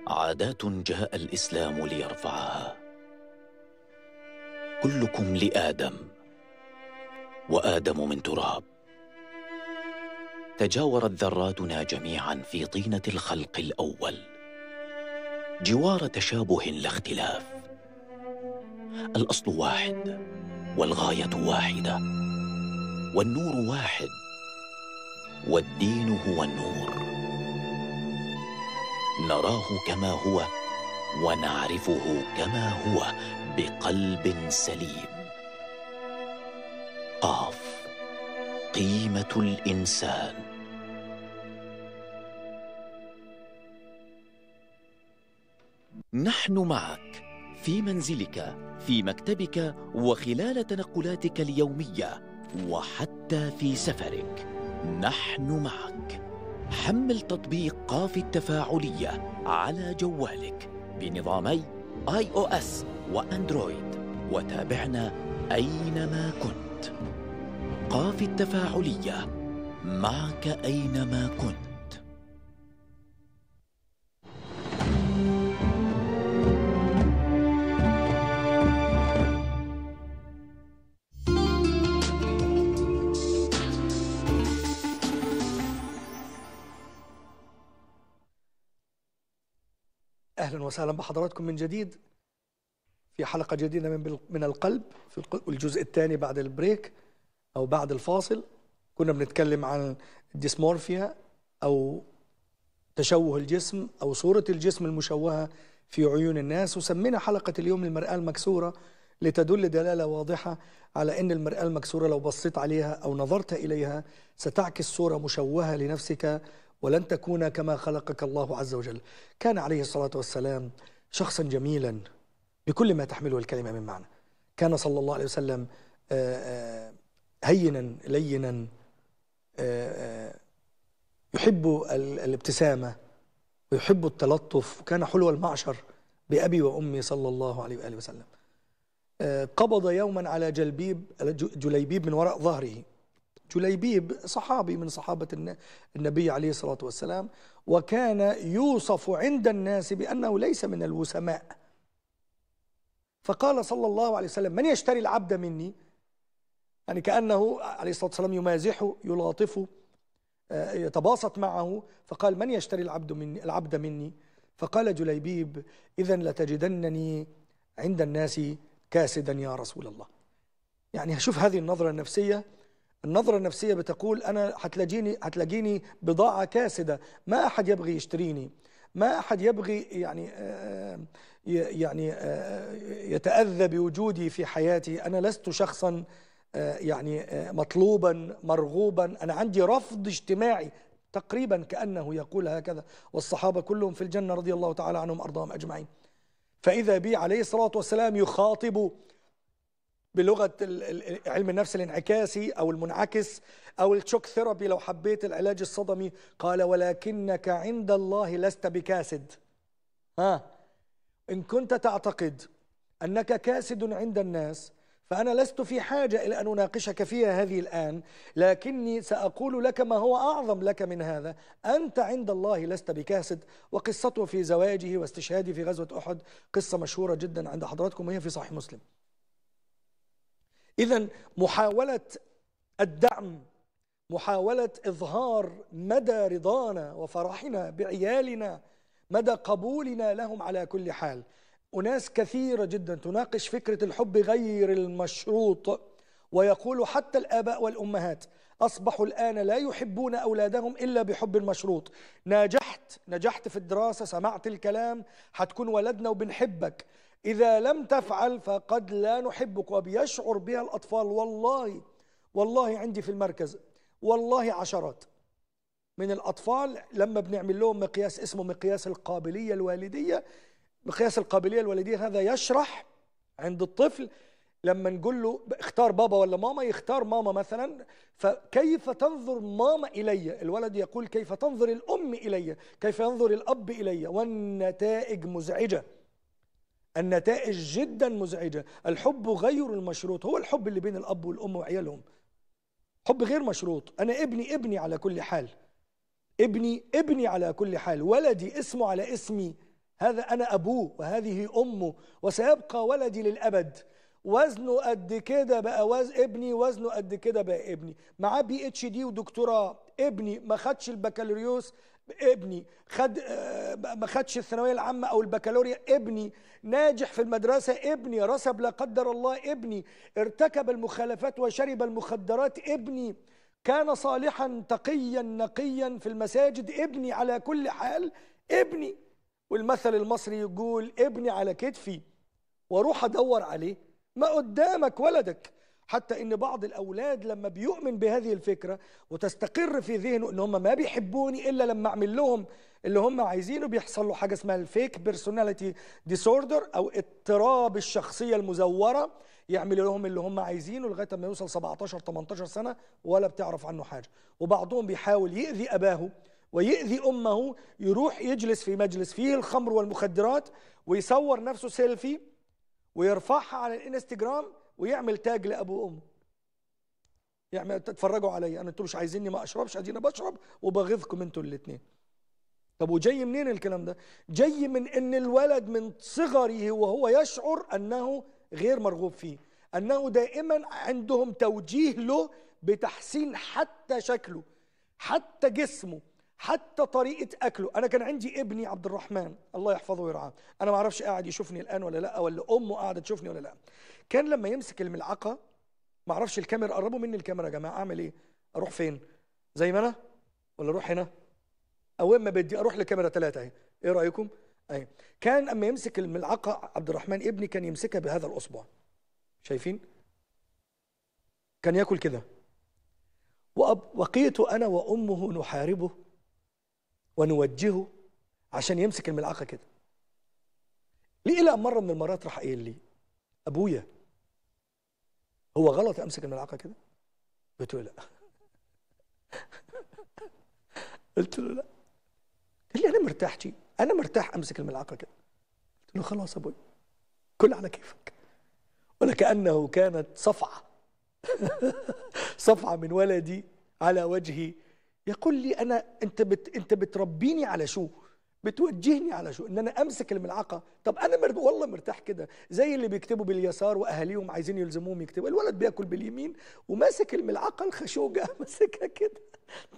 عادات جاء الاسلام ليرفعها كلكم لادم وادم من تراب تجاورت ذراتنا جميعا في طينه الخلق الاول جوار تشابه لا اختلاف الاصل واحد والغايه واحده والنور واحد والدين هو النور نراه كما هو ونعرفه كما هو بقلب سليم قاف قيمه الانسان نحن معك في منزلك في مكتبك وخلال تنقلاتك اليوميه وحتى في سفرك نحن معك حمل تطبيق قاف التفاعلية على جوالك بنظامي آي أو أس وأندرويد وتابعنا أينما كنت قاف التفاعلية معك أينما كنت أهلا وسهلا بحضراتكم من جديد في حلقة جديدة من من القلب في الجزء الثاني بعد البريك أو بعد الفاصل كنا بنتكلم عن الديسمورفيا أو تشوه الجسم أو صورة الجسم المشوهة في عيون الناس وسمينا حلقة اليوم المرآة المكسورة لتدل دلالة واضحة على أن المرآة المكسورة لو بصيت عليها أو نظرت إليها ستعكس صورة مشوهة لنفسك ولن تكون كما خلقك الله عز وجل كان عليه الصلاة والسلام شخصا جميلا بكل ما تحمله الكلمة من معنى كان صلى الله عليه وسلم آه، آه، هينا لينا آه، يحب الابتسامة ويحب التلطف وكان حلو المعشر بأبي وأمي صلى الله عليه وآله وسلم قبض يوما على جلبيب جليبيب من وراء ظهره جليبيب صحابي من صحابة النبي عليه الصلاة والسلام وكان يوصف عند الناس بأنه ليس من الوسماء فقال صلى الله عليه وسلم من يشتري العبد مني يعني كأنه عليه الصلاة والسلام يمازحه يلاطفه آه، يتباسط معه فقال من يشتري العبد مني, العبد مني فقال جليبيب إذا لتجدنني عند الناس كاسدا يا رسول الله يعني شوف هذه النظرة النفسية النظرة النفسية بتقول أنا هتلاقيني هتلاقيني بضاعة كاسدة ما أحد يبغي يشتريني ما أحد يبغي يعني آه، يعني آه، يتأذى بوجودي في حياتي أنا لست شخصا آه، يعني مطلوبا مرغوبا أنا عندي رفض اجتماعي تقريبا كأنه يقول هكذا والصحابة كلهم في الجنة رضي الله تعالى عنهم أرضاهم أجمعين فإذا بي عليه الصلاة والسلام يخاطب بلغه علم النفس الانعكاسي او المنعكس او التشوك ثيرابي لو حبيت العلاج الصدمي قال ولكنك عند الله لست بكاسد ها ان كنت تعتقد انك كاسد عند الناس فأنا لست في حاجة إلى أن أناقشك فيها هذه الآن لكني سأقول لك ما هو أعظم لك من هذا أنت عند الله لست بكاسد وقصته في زواجه واستشهاده في غزوة أحد قصة مشهورة جدا عند حضراتكم وهي في صحيح مسلم إذا محاولة الدعم محاولة إظهار مدى رضانا وفرحنا بعيالنا مدى قبولنا لهم على كل حال أناس كثيرة جدا تناقش فكرة الحب غير المشروط ويقول حتى الآباء والأمهات أصبحوا الآن لا يحبون أولادهم إلا بحب مشروط ناجحت نجحت في الدراسة سمعت الكلام هتكون ولدنا وبنحبك إذا لم تفعل فقد لا نحبك وبيشعر بها الأطفال والله والله عندي في المركز والله عشرات من الأطفال لما بنعمل لهم مقياس اسمه مقياس القابلية الوالدية مقياس القابلية الوالدية هذا يشرح عند الطفل لما نقول له اختار بابا ولا ماما يختار ماما مثلا فكيف تنظر ماما إلي الولد يقول كيف تنظر الأم إلي كيف ينظر الأب إلي والنتائج مزعجة النتائج جدا مزعجة الحب غير المشروط هو الحب اللي بين الأب والأم وعيالهم حب غير مشروط أنا ابني ابني على كل حال ابني ابني على كل حال ولدي اسمه على اسمي هذا أنا أبوه وهذه أمه وسيبقى ولدي للأبد وزنه قد كده بقى وز ابني وزنه قد كده بقى ابني معاه بي اتش دي ودكتوراه ابني ما خدش البكالوريوس ابني خد آه، ما خدش الثانويه العامه او البكالوريا ابني ناجح في المدرسه ابني رسب لا قدر الله ابني ارتكب المخالفات وشرب المخدرات ابني كان صالحا تقيا نقيا في المساجد ابني على كل حال ابني والمثل المصري يقول ابني على كتفي واروح ادور عليه ما قدامك ولدك حتى ان بعض الاولاد لما بيؤمن بهذه الفكره وتستقر في ذهنه ان هم ما بيحبوني الا لما اعمل لهم اللي هم عايزينه بيحصل له حاجه اسمها الفيك بيرسوناليتي ديسوردر او اضطراب الشخصيه المزوره يعمل لهم اللي هم عايزينه لغايه ما يوصل 17 18 سنه ولا بتعرف عنه حاجه وبعضهم بيحاول يؤذي اباه ويؤذي امه يروح يجلس في مجلس فيه الخمر والمخدرات ويصور نفسه سيلفي ويرفعها على الانستجرام ويعمل تاج لابو وامه يعمل تتفرجوا عليا انا انتوا مش عايزيني ما اشربش ادينا بشرب وبغيظكم انتوا الاثنين طب وجاي منين الكلام ده جاي من ان الولد من صغره وهو يشعر انه غير مرغوب فيه انه دائما عندهم توجيه له بتحسين حتى شكله حتى جسمه حتى طريقة أكله أنا كان عندي ابني عبد الرحمن الله يحفظه ويرعاه أنا ما أعرفش قاعد يشوفني الآن ولا لأ ولا أمه قاعدة تشوفني ولا لأ كان لما يمسك الملعقه ما اعرفش الكاميرا قربوا مني الكاميرا يا جماعه اعمل ايه اروح فين زي ما انا ولا اروح هنا او اما بدي اروح لكاميرا ثلاثه اهي ايه رايكم اهي كان اما يمسك الملعقه عبد الرحمن ابني كان يمسكها بهذا الاصبع شايفين كان ياكل كده وبقيت انا وامه نحاربه ونوجهه عشان يمسك الملعقه كده ليه الى مره من المرات راح قايل لي ابويا هو غلط امسك الملعقه كده قلت له لا قلت له لا قال لي انا مرتاح جي انا مرتاح امسك الملعقه كده قلت له خلاص ابوي كل على كيفك ولكانه كانت صفعه صفعه من ولدي على وجهي يقول لي انا انت بت انت بتربيني على شو بتوجهني على شو ان انا امسك الملعقه طب انا مرت... والله مرتاح كده زي اللي بيكتبوا باليسار واهاليهم عايزين يلزموهم يكتبوا الولد بياكل باليمين وماسك الملعقه الخشوجه ماسكها كده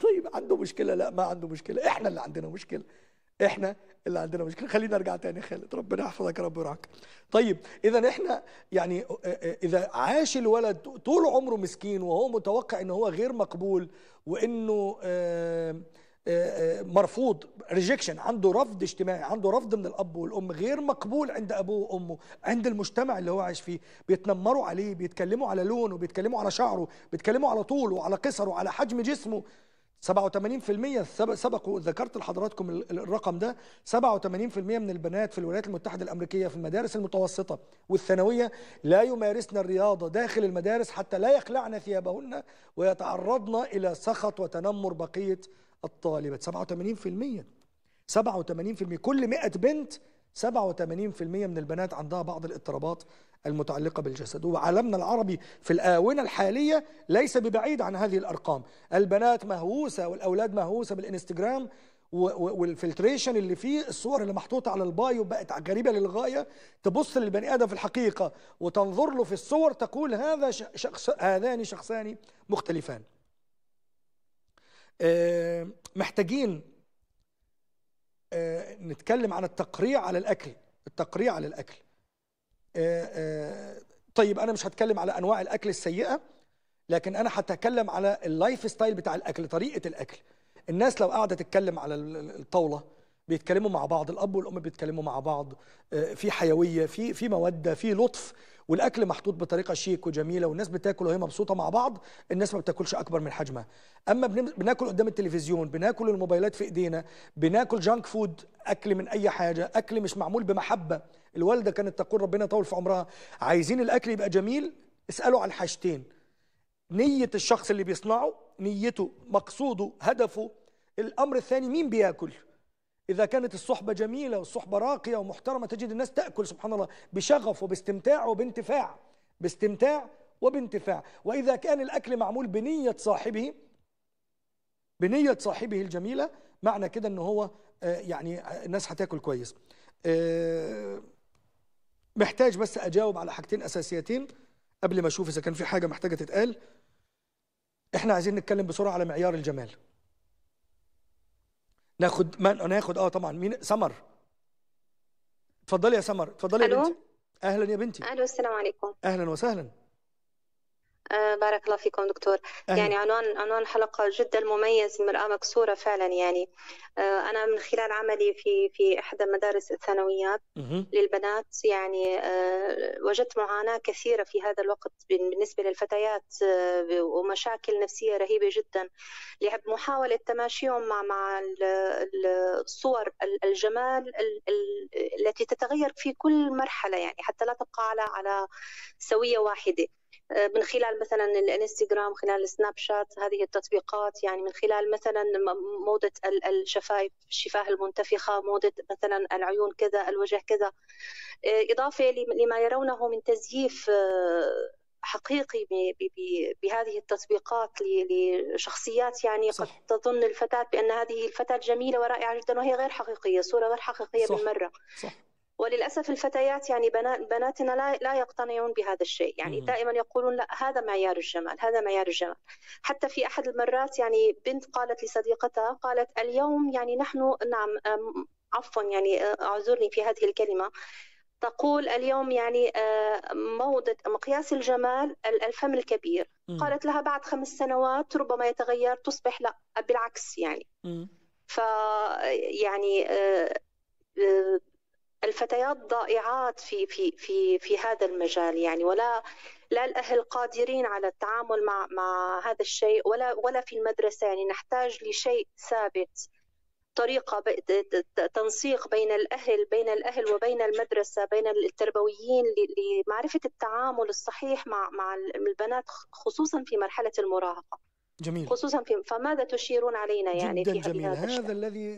طيب عنده مشكله لا ما عنده مشكله احنا اللي عندنا مشكله احنا اللي عندنا مشكله خلينا ارجع تاني خالد ربنا يحفظك يا رب ويرعاك طيب اذا احنا يعني اذا عاش الولد طول عمره مسكين وهو متوقع ان هو غير مقبول وانه آه مرفوض ريجكشن عنده رفض اجتماعي عنده رفض من الاب والام غير مقبول عند ابوه وامه عند المجتمع اللي هو عايش فيه بيتنمروا عليه بيتكلموا على لونه بيتكلموا على شعره بيتكلموا على طوله وعلى قصره وعلى حجم جسمه 87% سبق ذكرت لحضراتكم الرقم ده 87% من البنات في الولايات المتحدة الأمريكية في المدارس المتوسطة والثانوية لا يمارسن الرياضة داخل المدارس حتى لا يخلعن ثيابهن ويتعرضن إلى سخط وتنمر بقية الطالبات 87% 87% كل 100 بنت 87% من البنات عندها بعض الاضطرابات المتعلقة بالجسد وعالمنا العربي في الآونة الحالية ليس ببعيد عن هذه الأرقام البنات مهووسة والأولاد مهووسة بالانستغرام والفلتريشن اللي فيه الصور اللي محطوطة على البايو بقت غريبة للغاية تبص للبني آدم في الحقيقة وتنظر له في الصور تقول هذا شخص هذان شخصان مختلفان آه، محتاجين آه، نتكلم عن التقريع على الاكل التقريع على الاكل آه، طيب انا مش هتكلم على انواع الاكل السيئه لكن انا هتكلم على اللايف ستايل بتاع الاكل طريقه الاكل الناس لو قاعده تتكلم على الطاوله بيتكلموا مع بعض الاب والام بيتكلموا مع بعض في حيويه في في موده في لطف والاكل محطوط بطريقه شيك وجميله والناس بتاكل وهي مبسوطه مع بعض الناس ما بتاكلش اكبر من حجمها اما بناكل قدام التلفزيون بناكل الموبايلات في ايدينا بناكل جانك فود اكل من اي حاجه اكل مش معمول بمحبه الوالده كانت تقول ربنا يطول في عمرها عايزين الاكل يبقى جميل اسالوا عن حاجتين نيه الشخص اللي بيصنعه نيته مقصوده هدفه الامر الثاني مين بياكل إذا كانت الصحبة جميلة والصحبة راقية ومحترمة تجد الناس تأكل سبحان الله بشغف وباستمتاع وبانتفاع باستمتاع وبانتفاع وإذا كان الأكل معمول بنية صاحبه بنية صاحبه الجميلة معنى كده أنه هو آه، يعني آه، الناس هتاكل كويس آه، محتاج بس أجاوب على حاجتين أساسيتين قبل ما أشوف إذا كان في حاجة محتاجة تتقال إحنا عايزين نتكلم بسرعة على معيار الجمال ناخد من... ناخد اه طبعا مين سمر اتفضلي يا سمر اتفضلي يا بنتي اهلا يا بنتي الو السلام عليكم اهلا وسهلا آه، بارك الله فيكم دكتور أهل. يعني عنوان عنوان حلقة جدا مميز مرآة مكسورة فعلا يعني آه، أنا من خلال عملي في في إحدى مدارس الثانويات للبنات يعني آه، وجدت معاناة كثيرة في هذا الوقت بالنسبة للفتيات ومشاكل نفسية رهيبة جدا محاولة تماشيهم مع مع الصور الجمال التي تتغير في كل مرحلة يعني حتى لا تبقى على على سوية واحدة آه، من خلال مثلا الانستغرام خلال السناب شات هذه التطبيقات يعني من خلال مثلا موضة الشفايف الشفاه المنتفخة موضة مثلا العيون كذا الوجه كذا آه، إضافة لما يرونه من تزييف آه، حقيقي بهذه التطبيقات لشخصيات يعني صح. قد تظن الفتاة بأن هذه الفتاة جميلة ورائعة جدا وهي غير حقيقية صورة غير حقيقية صح. بالمرة صح. وللاسف الفتيات يعني بناتنا لا لا يقتنعون بهذا الشيء يعني دائما يقولون لا هذا معيار الجمال هذا معيار الجمال حتى في احد المرات يعني بنت قالت لصديقتها قالت اليوم يعني نحن نعم عفوا يعني اعذرني في هذه الكلمه تقول اليوم يعني موضة مقياس الجمال الفم الكبير م. قالت لها بعد خمس سنوات ربما يتغير تصبح لا بالعكس يعني م. ف يعني الفتيات ضائعات في في في في هذا المجال يعني ولا لا الاهل قادرين على التعامل مع مع هذا الشيء ولا ولا في المدرسه يعني نحتاج لشيء ثابت طريقه تنسيق بين الاهل بين الاهل وبين المدرسه بين التربويين لمعرفه التعامل الصحيح مع مع البنات خصوصا في مرحله المراهقه جميل خصوصا في فماذا تشيرون علينا يعني جدا في جميل هذا, هذا الذي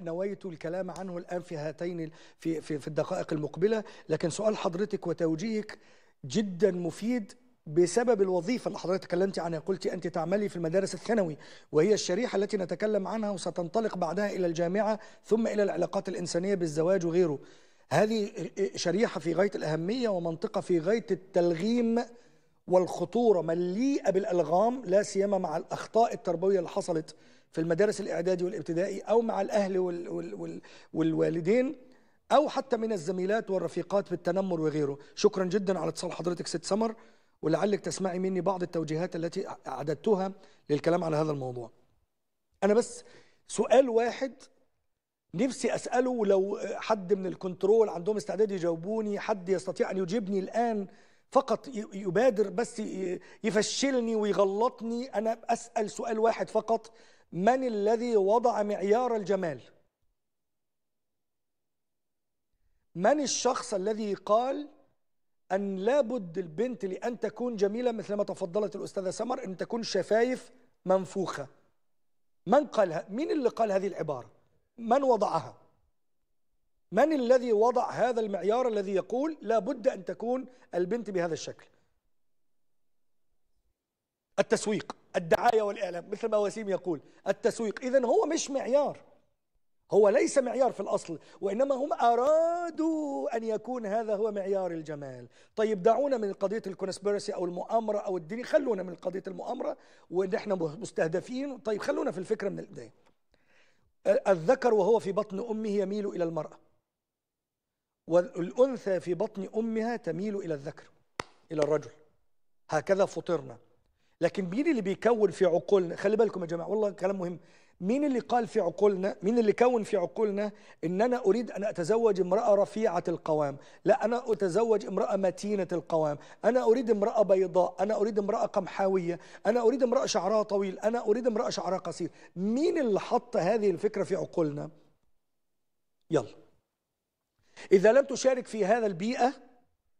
نويت الكلام عنه الان في هاتين في في, في الدقائق المقبله لكن سؤال حضرتك وتوجيهك جدا مفيد بسبب الوظيفة اللي حضرتك تكلمت عنها قلت أنت تعملي في المدارس الثانوي وهي الشريحة التي نتكلم عنها وستنطلق بعدها إلى الجامعة ثم إلى العلاقات الإنسانية بالزواج وغيره هذه شريحة في غاية الأهمية ومنطقة في غاية التلغيم والخطورة مليئة بالألغام لا سيما مع الأخطاء التربوية اللي حصلت في المدارس الإعدادي والابتدائي أو مع الأهل وال وال وال والوالدين أو حتى من الزميلات والرفيقات بالتنمر وغيره شكرا جدا على اتصال حضرتك ست سمر ولعلك تسمعي مني بعض التوجيهات التي أعددتها للكلام على هذا الموضوع أنا بس سؤال واحد نفسي أسأله لو حد من الكنترول عندهم استعداد يجاوبوني حد يستطيع أن يجيبني الآن فقط يبادر بس يفشلني ويغلطني انا اسال سؤال واحد فقط من الذي وضع معيار الجمال من الشخص الذي قال ان لابد البنت لان تكون جميله مثل ما تفضلت الاستاذه سمر ان تكون شفايف منفوخه من قالها مين اللي قال هذه العباره من وضعها من الذي وضع هذا المعيار الذي يقول لا بد أن تكون البنت بهذا الشكل التسويق الدعاية والإعلام مثل ما وسيم يقول التسويق إذا هو مش معيار هو ليس معيار في الأصل وإنما هم أرادوا أن يكون هذا هو معيار الجمال طيب دعونا من قضية الكونسبيرسي أو المؤامرة أو الدين خلونا من قضية المؤامرة وإن إحنا مستهدفين طيب خلونا في الفكرة من البداية الذكر وهو في بطن أمه يميل إلى المرأة والأنثى في بطن أمها تميل إلى الذكر إلى الرجل هكذا فطرنا لكن مين اللي بيكون في عقولنا خلي بالكم يا جماعة والله كلام مهم مين اللي قال في عقولنا مين اللي كون في عقولنا ان انا اريد ان اتزوج امراه رفيعه القوام لا انا اتزوج امراه متينه القوام انا اريد امراه بيضاء انا اريد امراه قمحاويه انا اريد امراه شعرها طويل انا اريد امراه شعرها قصير مين اللي حط هذه الفكره في عقولنا يلا إذا لم تشارك في هذا البيئة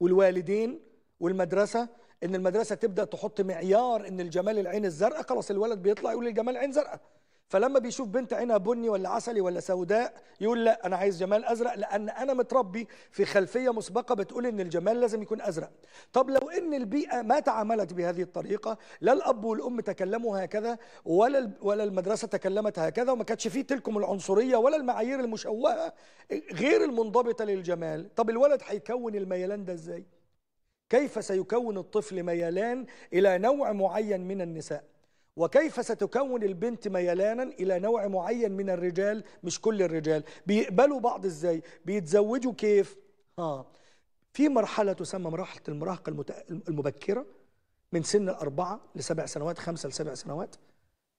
والوالدين والمدرسة إن المدرسة تبدأ تحط معيار إن الجمال العين الزرقاء خلاص الولد بيطلع يقول الجمال عين زرقاء فلما بيشوف بنت عينها بني ولا عسلي ولا سوداء يقول لا انا عايز جمال ازرق لان انا متربي في خلفيه مسبقه بتقول ان الجمال لازم يكون ازرق طب لو ان البيئه ما تعاملت بهذه الطريقه لا الاب والام تكلموا هكذا ولا ولا المدرسه تكلمت هكذا وما كانتش فيه تلكم العنصريه ولا المعايير المشوهه غير المنضبطه للجمال طب الولد هيكون الميلان ده ازاي كيف سيكون الطفل ميلان الى نوع معين من النساء وكيف ستكون البنت ميلانا الى نوع معين من الرجال مش كل الرجال بيقبلوا بعض ازاي بيتزوجوا كيف اه في مرحله تسمى مرحله المراهقه المبكره من سن الاربعه لسبع سنوات خمسه لسبع سنوات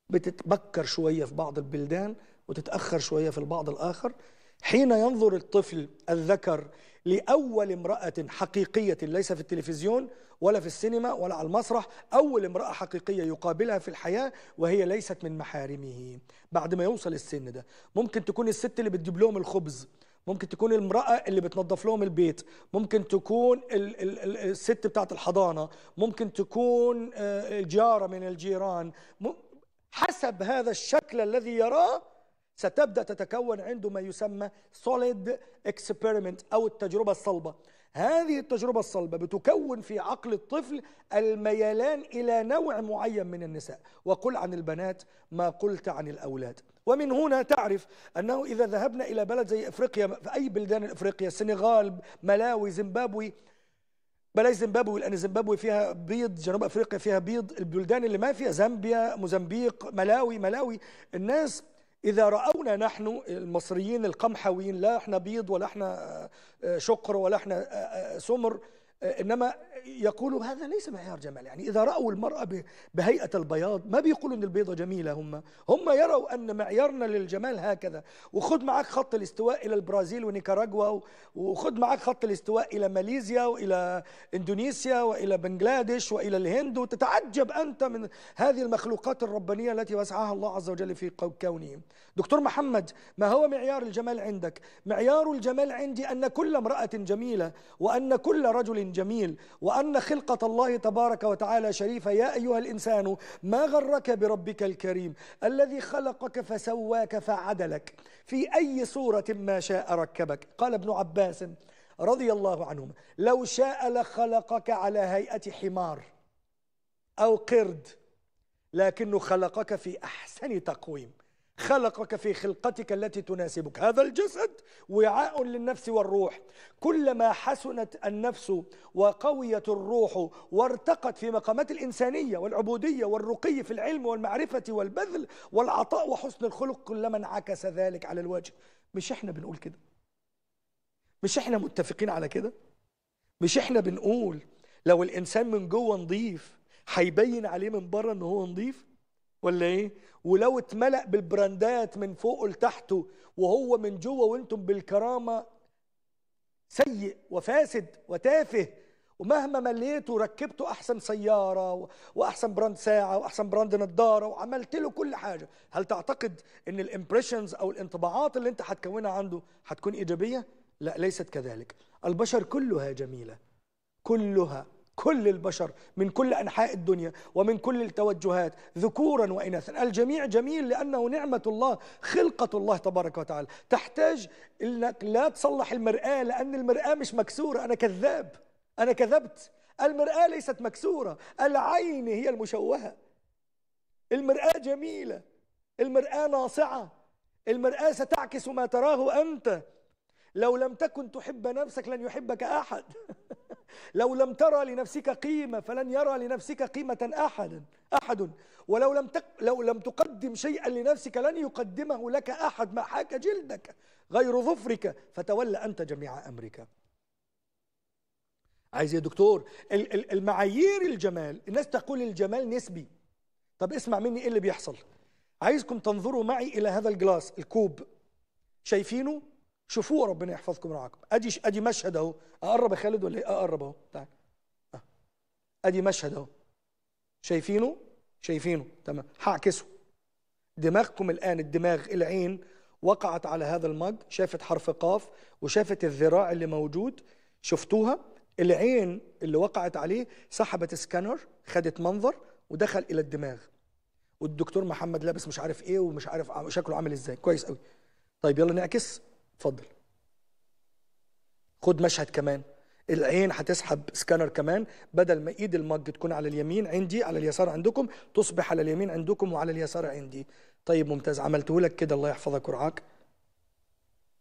بتتبكر شويه في بعض البلدان وتتاخر شويه في البعض الاخر حين ينظر الطفل الذكر لأول امرأة حقيقية ليس في التلفزيون ولا في السينما ولا على المسرح أول امرأة حقيقية يقابلها في الحياة وهي ليست من محارمه بعد ما يوصل السن ده ممكن تكون الست اللي بتجيب لهم الخبز ممكن تكون المرأة اللي بتنظف لهم البيت ممكن تكون ال ال الست بتاعة الحضانة ممكن تكون آه، الجارة من الجيران حسب هذا الشكل الذي يراه ستبدأ تتكون عنده ما يسمى سوليد اكسبيرمنت أو التجربة الصلبة هذه التجربة الصلبة بتكون في عقل الطفل الميلان إلى نوع معين من النساء وقل عن البنات ما قلت عن الأولاد ومن هنا تعرف أنه إذا ذهبنا إلى بلد زي إفريقيا في أي بلدان إفريقيا السنغال ملاوي زيمبابوي بلاي زيمبابوي لان زيمبابوي فيها بيض جنوب افريقيا فيها بيض البلدان اللي ما فيها زامبيا موزمبيق ملاوي ملاوي الناس إذا رأونا نحن المصريين القمحويين لا احنا بيض ولا احنا آه، آه، شقر ولا احنا آه، سمر انما يقولوا هذا ليس معيار جمال يعني اذا راوا المراه بهيئه البياض ما بيقولوا ان البيضه جميله هم هم يروا ان معيارنا للجمال هكذا وخذ معك خط الاستواء الى البرازيل ونيكاراغوا وخذ معك خط الاستواء الى ماليزيا والى اندونيسيا والى بنجلاديش والى الهند وتتعجب انت من هذه المخلوقات الربانيه التي وسعها الله عز وجل في كونه دكتور محمد ما هو معيار الجمال عندك معيار الجمال عندي ان كل امراه جميله وان كل رجل جميل وأن خلقة الله تبارك وتعالى شريفة يا أيها الإنسان ما غرك بربك الكريم الذي خلقك فسواك فعدلك في أي صورة ما شاء ركبك قال ابن عباس رضي الله عنهما لو شاء لخلقك على هيئة حمار أو قرد لكنه خلقك في أحسن تقويم خلقك في خلقتك التي تناسبك هذا الجسد وعاء للنفس والروح كلما حسنت النفس وقويت الروح وارتقت في مقامات الإنسانية والعبودية والرقي في العلم والمعرفة والبذل والعطاء وحسن الخلق كلما انعكس ذلك على الوجه مش احنا بنقول كده مش احنا متفقين على كده مش احنا بنقول لو الإنسان من جوه نظيف هيبين عليه من بره ان هو نظيف ولا ايه ولو اتملأ بالبراندات من فوقه لتحته وهو من جوه وانتم بالكرامه سيء وفاسد وتافه ومهما مليته ركبته احسن سياره واحسن براند ساعه واحسن براند نظاره وعملت له كل حاجه هل تعتقد ان الامبريشنز او الانطباعات اللي انت هتكونها عنده هتكون ايجابيه لا ليست كذلك البشر كلها جميله كلها كل البشر من كل أنحاء الدنيا ومن كل التوجهات ذكورا وإناثا الجميع جميل لأنه نعمة الله خلقة الله تبارك وتعالى تحتاج أنك لا تصلح المرآة لأن المرآة مش مكسورة أنا كذاب أنا كذبت المرآة ليست مكسورة العين هي المشوهة المرآة جميلة المرآة ناصعة المرآة ستعكس ما تراه أنت لو لم تكن تحب نفسك لن يحبك أحد لو لم ترى لنفسك قيمة فلن يرى لنفسك قيمة أحدا أحد ولو لم تق... لو لم تقدم شيئا لنفسك لن يقدمه لك أحد ما حاك جلدك غير ظفرك فتولى أنت جميع أمرك عايز يا إيه دكتور المعايير الجمال الناس تقول الجمال نسبي طب اسمع مني ايه اللي بيحصل عايزكم تنظروا معي الى هذا الجلاس الكوب شايفينه شوفوه ربنا يحفظكم ويرعاكم ادي ادي مشهد اهو اقرب يا خالد ولا ايه اقرب اهو تعال ادي أه. مشهد اهو شايفينه شايفينه تمام هعكسه دماغكم الان الدماغ العين وقعت على هذا المج شافت حرف قاف وشافت الذراع اللي موجود شفتوها العين اللي وقعت عليه سحبت سكانر خدت منظر ودخل الى الدماغ والدكتور محمد لابس مش عارف ايه ومش عارف شكله عامل ازاي كويس قوي طيب يلا نعكس اتفضل خد مشهد كمان العين هتسحب سكانر كمان بدل ما ايد المج تكون على اليمين عندي على اليسار عندكم تصبح على اليمين عندكم وعلى اليسار عندي طيب ممتاز عملته لك كده الله يحفظك ورعاك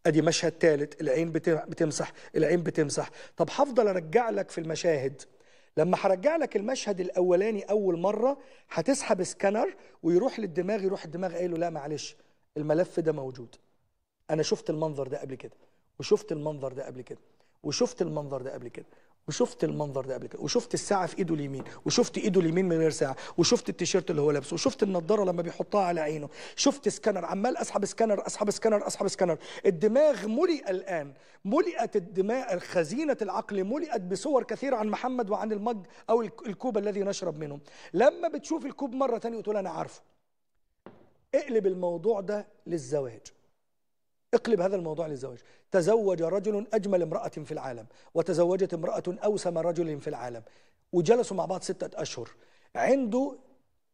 ادي مشهد ثالث العين بتمسح العين بتمسح طب هفضل ارجع لك في المشاهد لما هرجع لك المشهد الاولاني اول مره هتسحب سكانر ويروح للدماغ يروح الدماغ قايل له لا معلش الملف ده موجود انا شفت المنظر ده قبل كده وشفت المنظر ده قبل كده وشفت المنظر ده قبل كده وشفت المنظر ده قبل كده وشفت الساعه في ايده اليمين وشفت ايده اليمين من غير ساعه وشفت التيشيرت اللي هو لابسه وشفت النضاره لما بيحطها على عينه شفت سكانر عمال اسحب سكانر اسحب سكانر اسحب سكانر الدماغ ملئ الان ملئت الدماغ خزينه العقل ملئت بصور كثيره عن محمد وعن المج او الكوب الذي نشرب منه لما بتشوف الكوب مره ثانيه وتقول انا عارفه اقلب الموضوع ده للزواج اقلب هذا الموضوع للزواج تزوج رجل أجمل امرأة في العالم وتزوجت امرأة أوسم رجل في العالم وجلسوا مع بعض ستة أشهر عنده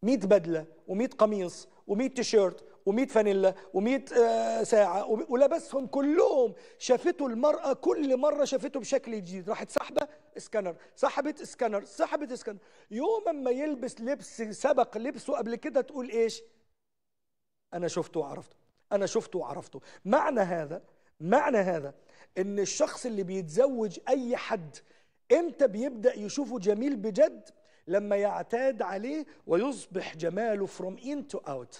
100 بدلة و100 قميص و100 تيشيرت و100 فانيلا و100 آه، ساعة ولبسهم كلهم شافته المرأة كل مرة شافته بشكل جديد راحت سحبة اسكانر سحبت اسكانر سحبت اسكانر يوم ما يلبس لبس سبق لبسه قبل كده تقول ايش أنا شفته وعرفته انا شفته وعرفته معنى هذا معنى هذا ان الشخص اللي بيتزوج اي حد امتى بيبدا يشوفه جميل بجد لما يعتاد عليه ويصبح جماله from in to out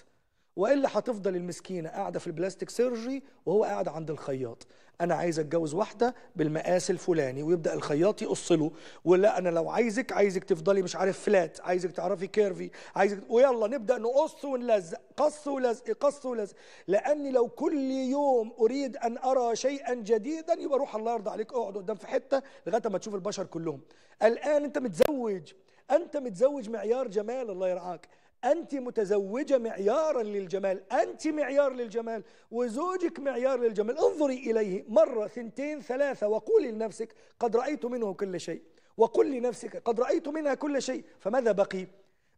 والا هتفضل المسكينه قاعده في البلاستيك سيرجري وهو قاعد عند الخياط انا عايز اتجوز واحده بالمقاس الفلاني ويبدا الخياط يقص له ولا انا لو عايزك عايزك تفضلي مش عارف فلات عايزك تعرفي كيرفي عايزك ويلا نبدا نقص ونلزق قص ولزق قص ولزق لاني لو كل يوم اريد ان ارى شيئا جديدا يبقى روح الله يرضى عليك اقعد قدام في حته لغايه ما تشوف البشر كلهم الان انت متزوج انت متزوج معيار جمال الله يرعاك أنت متزوجة معيارا للجمال أنت معيار للجمال وزوجك معيار للجمال انظري إليه مرة ثنتين ثلاثة وقولي لنفسك قد رأيت منه كل شيء وقل لنفسك قد رأيت منها كل شيء فماذا بقي؟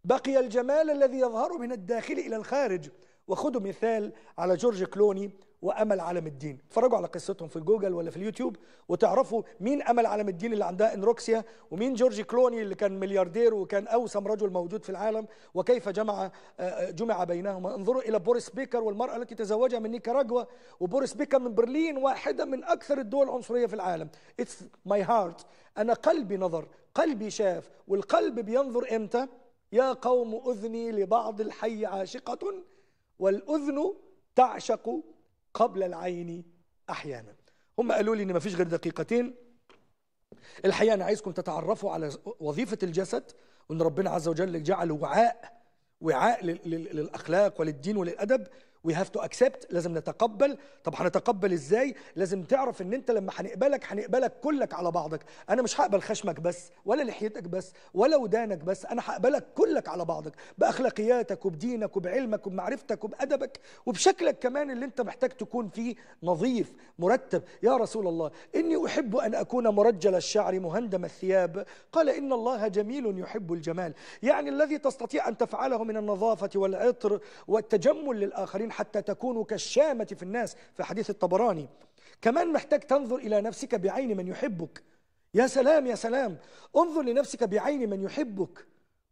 بقي الجمال الذي يظهر من الداخل إلى الخارج وخدوا مثال على جورج كلوني وامل علم الدين اتفرجوا على قصتهم في جوجل ولا في اليوتيوب وتعرفوا مين امل علم الدين اللي عندها انروكسيا ومين جورج كلوني اللي كان ملياردير وكان اوسم رجل موجود في العالم وكيف جمع آه، آه، جمع بينهما انظروا الى بوريس بيكر والمراه التي تزوجها من نيكاراغوا وبوريس بيكر من برلين واحده من اكثر الدول عنصريه في العالم اتس ماي هارت انا قلبي نظر قلبي شاف والقلب بينظر امتى يا قوم اذني لبعض الحي عاشقه والأذن تعشق قبل العين أحيانا هم قالوا لي إن مفيش غير دقيقتين الحقيقة أنا عايزكم تتعرفوا على وظيفة الجسد وإن ربنا عز وجل جعله وعاء وعاء للأخلاق وللدين وللأدب وي هاف تو اكسبت لازم نتقبل طب هنتقبل ازاي لازم تعرف ان انت لما هنقبلك هنقبلك كلك على بعضك انا مش هقبل خشمك بس ولا لحيتك بس ولا ودانك بس انا هقبلك كلك على بعضك باخلاقياتك وبدينك وبعلمك وبمعرفتك وبادبك وبشكلك كمان اللي انت محتاج تكون فيه نظيف مرتب يا رسول الله اني احب ان اكون مرجل الشعر مهندم الثياب قال ان الله جميل يحب الجمال يعني الذي تستطيع ان تفعله من النظافه والعطر والتجمل للاخرين حتى تكون كالشامة في الناس في حديث الطبراني كمان محتاج تنظر إلى نفسك بعين من يحبك يا سلام يا سلام انظر لنفسك بعين من يحبك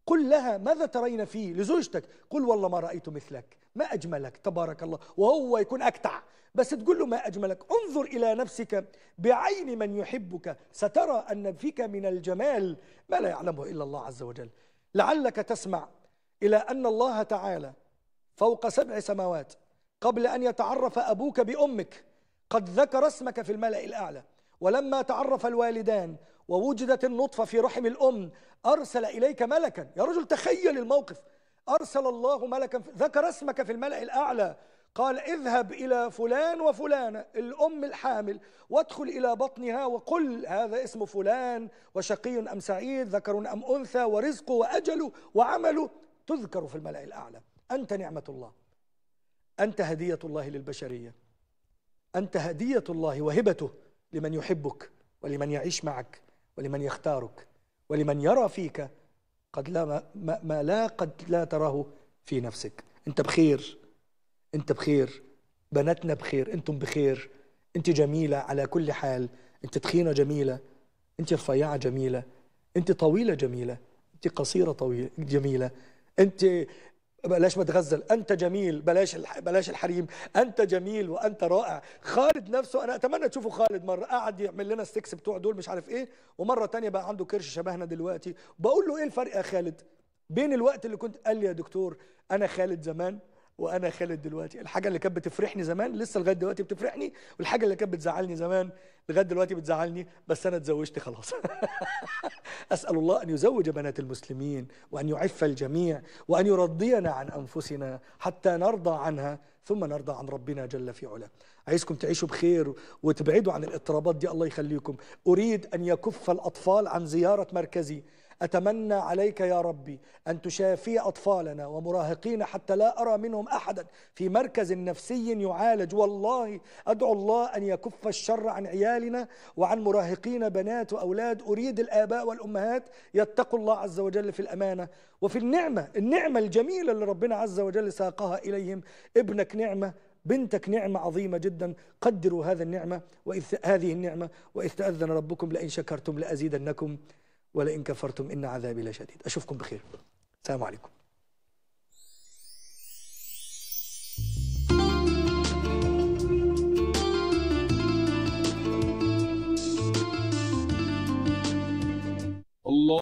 قل لها ماذا ترين فيه لزوجتك قل والله ما رأيت مثلك ما أجملك تبارك الله وهو يكون أكتع بس تقول له ما أجملك انظر إلى نفسك بعين من يحبك سترى أن فيك من الجمال ما لا يعلمه إلا الله عز وجل لعلك تسمع إلى أن الله تعالى فوق سبع سماوات قبل أن يتعرف أبوك بأمك قد ذكر اسمك في الملأ الأعلى ولما تعرف الوالدان ووجدت النطفة في رحم الأم أرسل إليك ملكا يا رجل تخيل الموقف أرسل الله ملكا ذكر اسمك في الملأ الأعلى قال اذهب إلى فلان وفلانة الأم الحامل وادخل إلى بطنها وقل هذا اسم فلان وشقي أم سعيد ذكر أم أنثى ورزقه وأجله وعمله تذكر في الملأ الأعلى أنت نعمة الله أنت هدية الله للبشرية أنت هدية الله وهبته لمن يحبك ولمن يعيش معك ولمن يختارك ولمن يرى فيك قد لا ما, ما لا قد لا تراه في نفسك أنت بخير أنت بخير بناتنا بخير أنتم بخير أنت جميلة على كل حال أنت تخينة جميلة أنت رفيعة جميلة أنت طويلة جميلة أنت قصيرة طويلة جميلة أنت بلاش بتغزل انت جميل بلاش بلاش الحريم انت جميل وانت رائع خالد نفسه انا اتمنى تشوفوا خالد مره قعد يعمل لنا السكس بتوع دول مش عارف ايه ومره تانية بقى عنده كرش شبهنا دلوقتي بقول له ايه الفرق يا خالد بين الوقت اللي كنت قال لي يا دكتور انا خالد زمان وانا خالد دلوقتي الحاجه اللي كانت بتفرحني زمان لسه لغايه دلوقتي بتفرحني والحاجه اللي كانت بتزعلني زمان لغايه دلوقتي بتزعلني بس انا اتزوجت خلاص اسال الله ان يزوج بنات المسلمين وان يعف الجميع وان يرضينا عن انفسنا حتى نرضى عنها ثم نرضى عن ربنا جل في علا عايزكم تعيشوا بخير وتبعدوا عن الاضطرابات دي الله يخليكم اريد ان يكف الاطفال عن زياره مركزي أتمنى عليك يا ربي أن تشافي أطفالنا ومراهقين حتى لا أرى منهم أحدا في مركز نفسي يعالج والله أدعو الله أن يكف الشر عن عيالنا وعن مراهقين بنات وأولاد أريد الآباء والأمهات يتقوا الله عز وجل في الأمانة وفي النعمة النعمة الجميلة اللي ربنا عز وجل ساقها إليهم ابنك نعمة بنتك نعمة عظيمة جدا قدروا هذا النعمة وإذ هذه النعمة وإذ تأذن ربكم لئن شكرتم لأزيدنكم ولئن كفرتم إن عذابي لشديد أشوفكم بخير السلام عليكم الله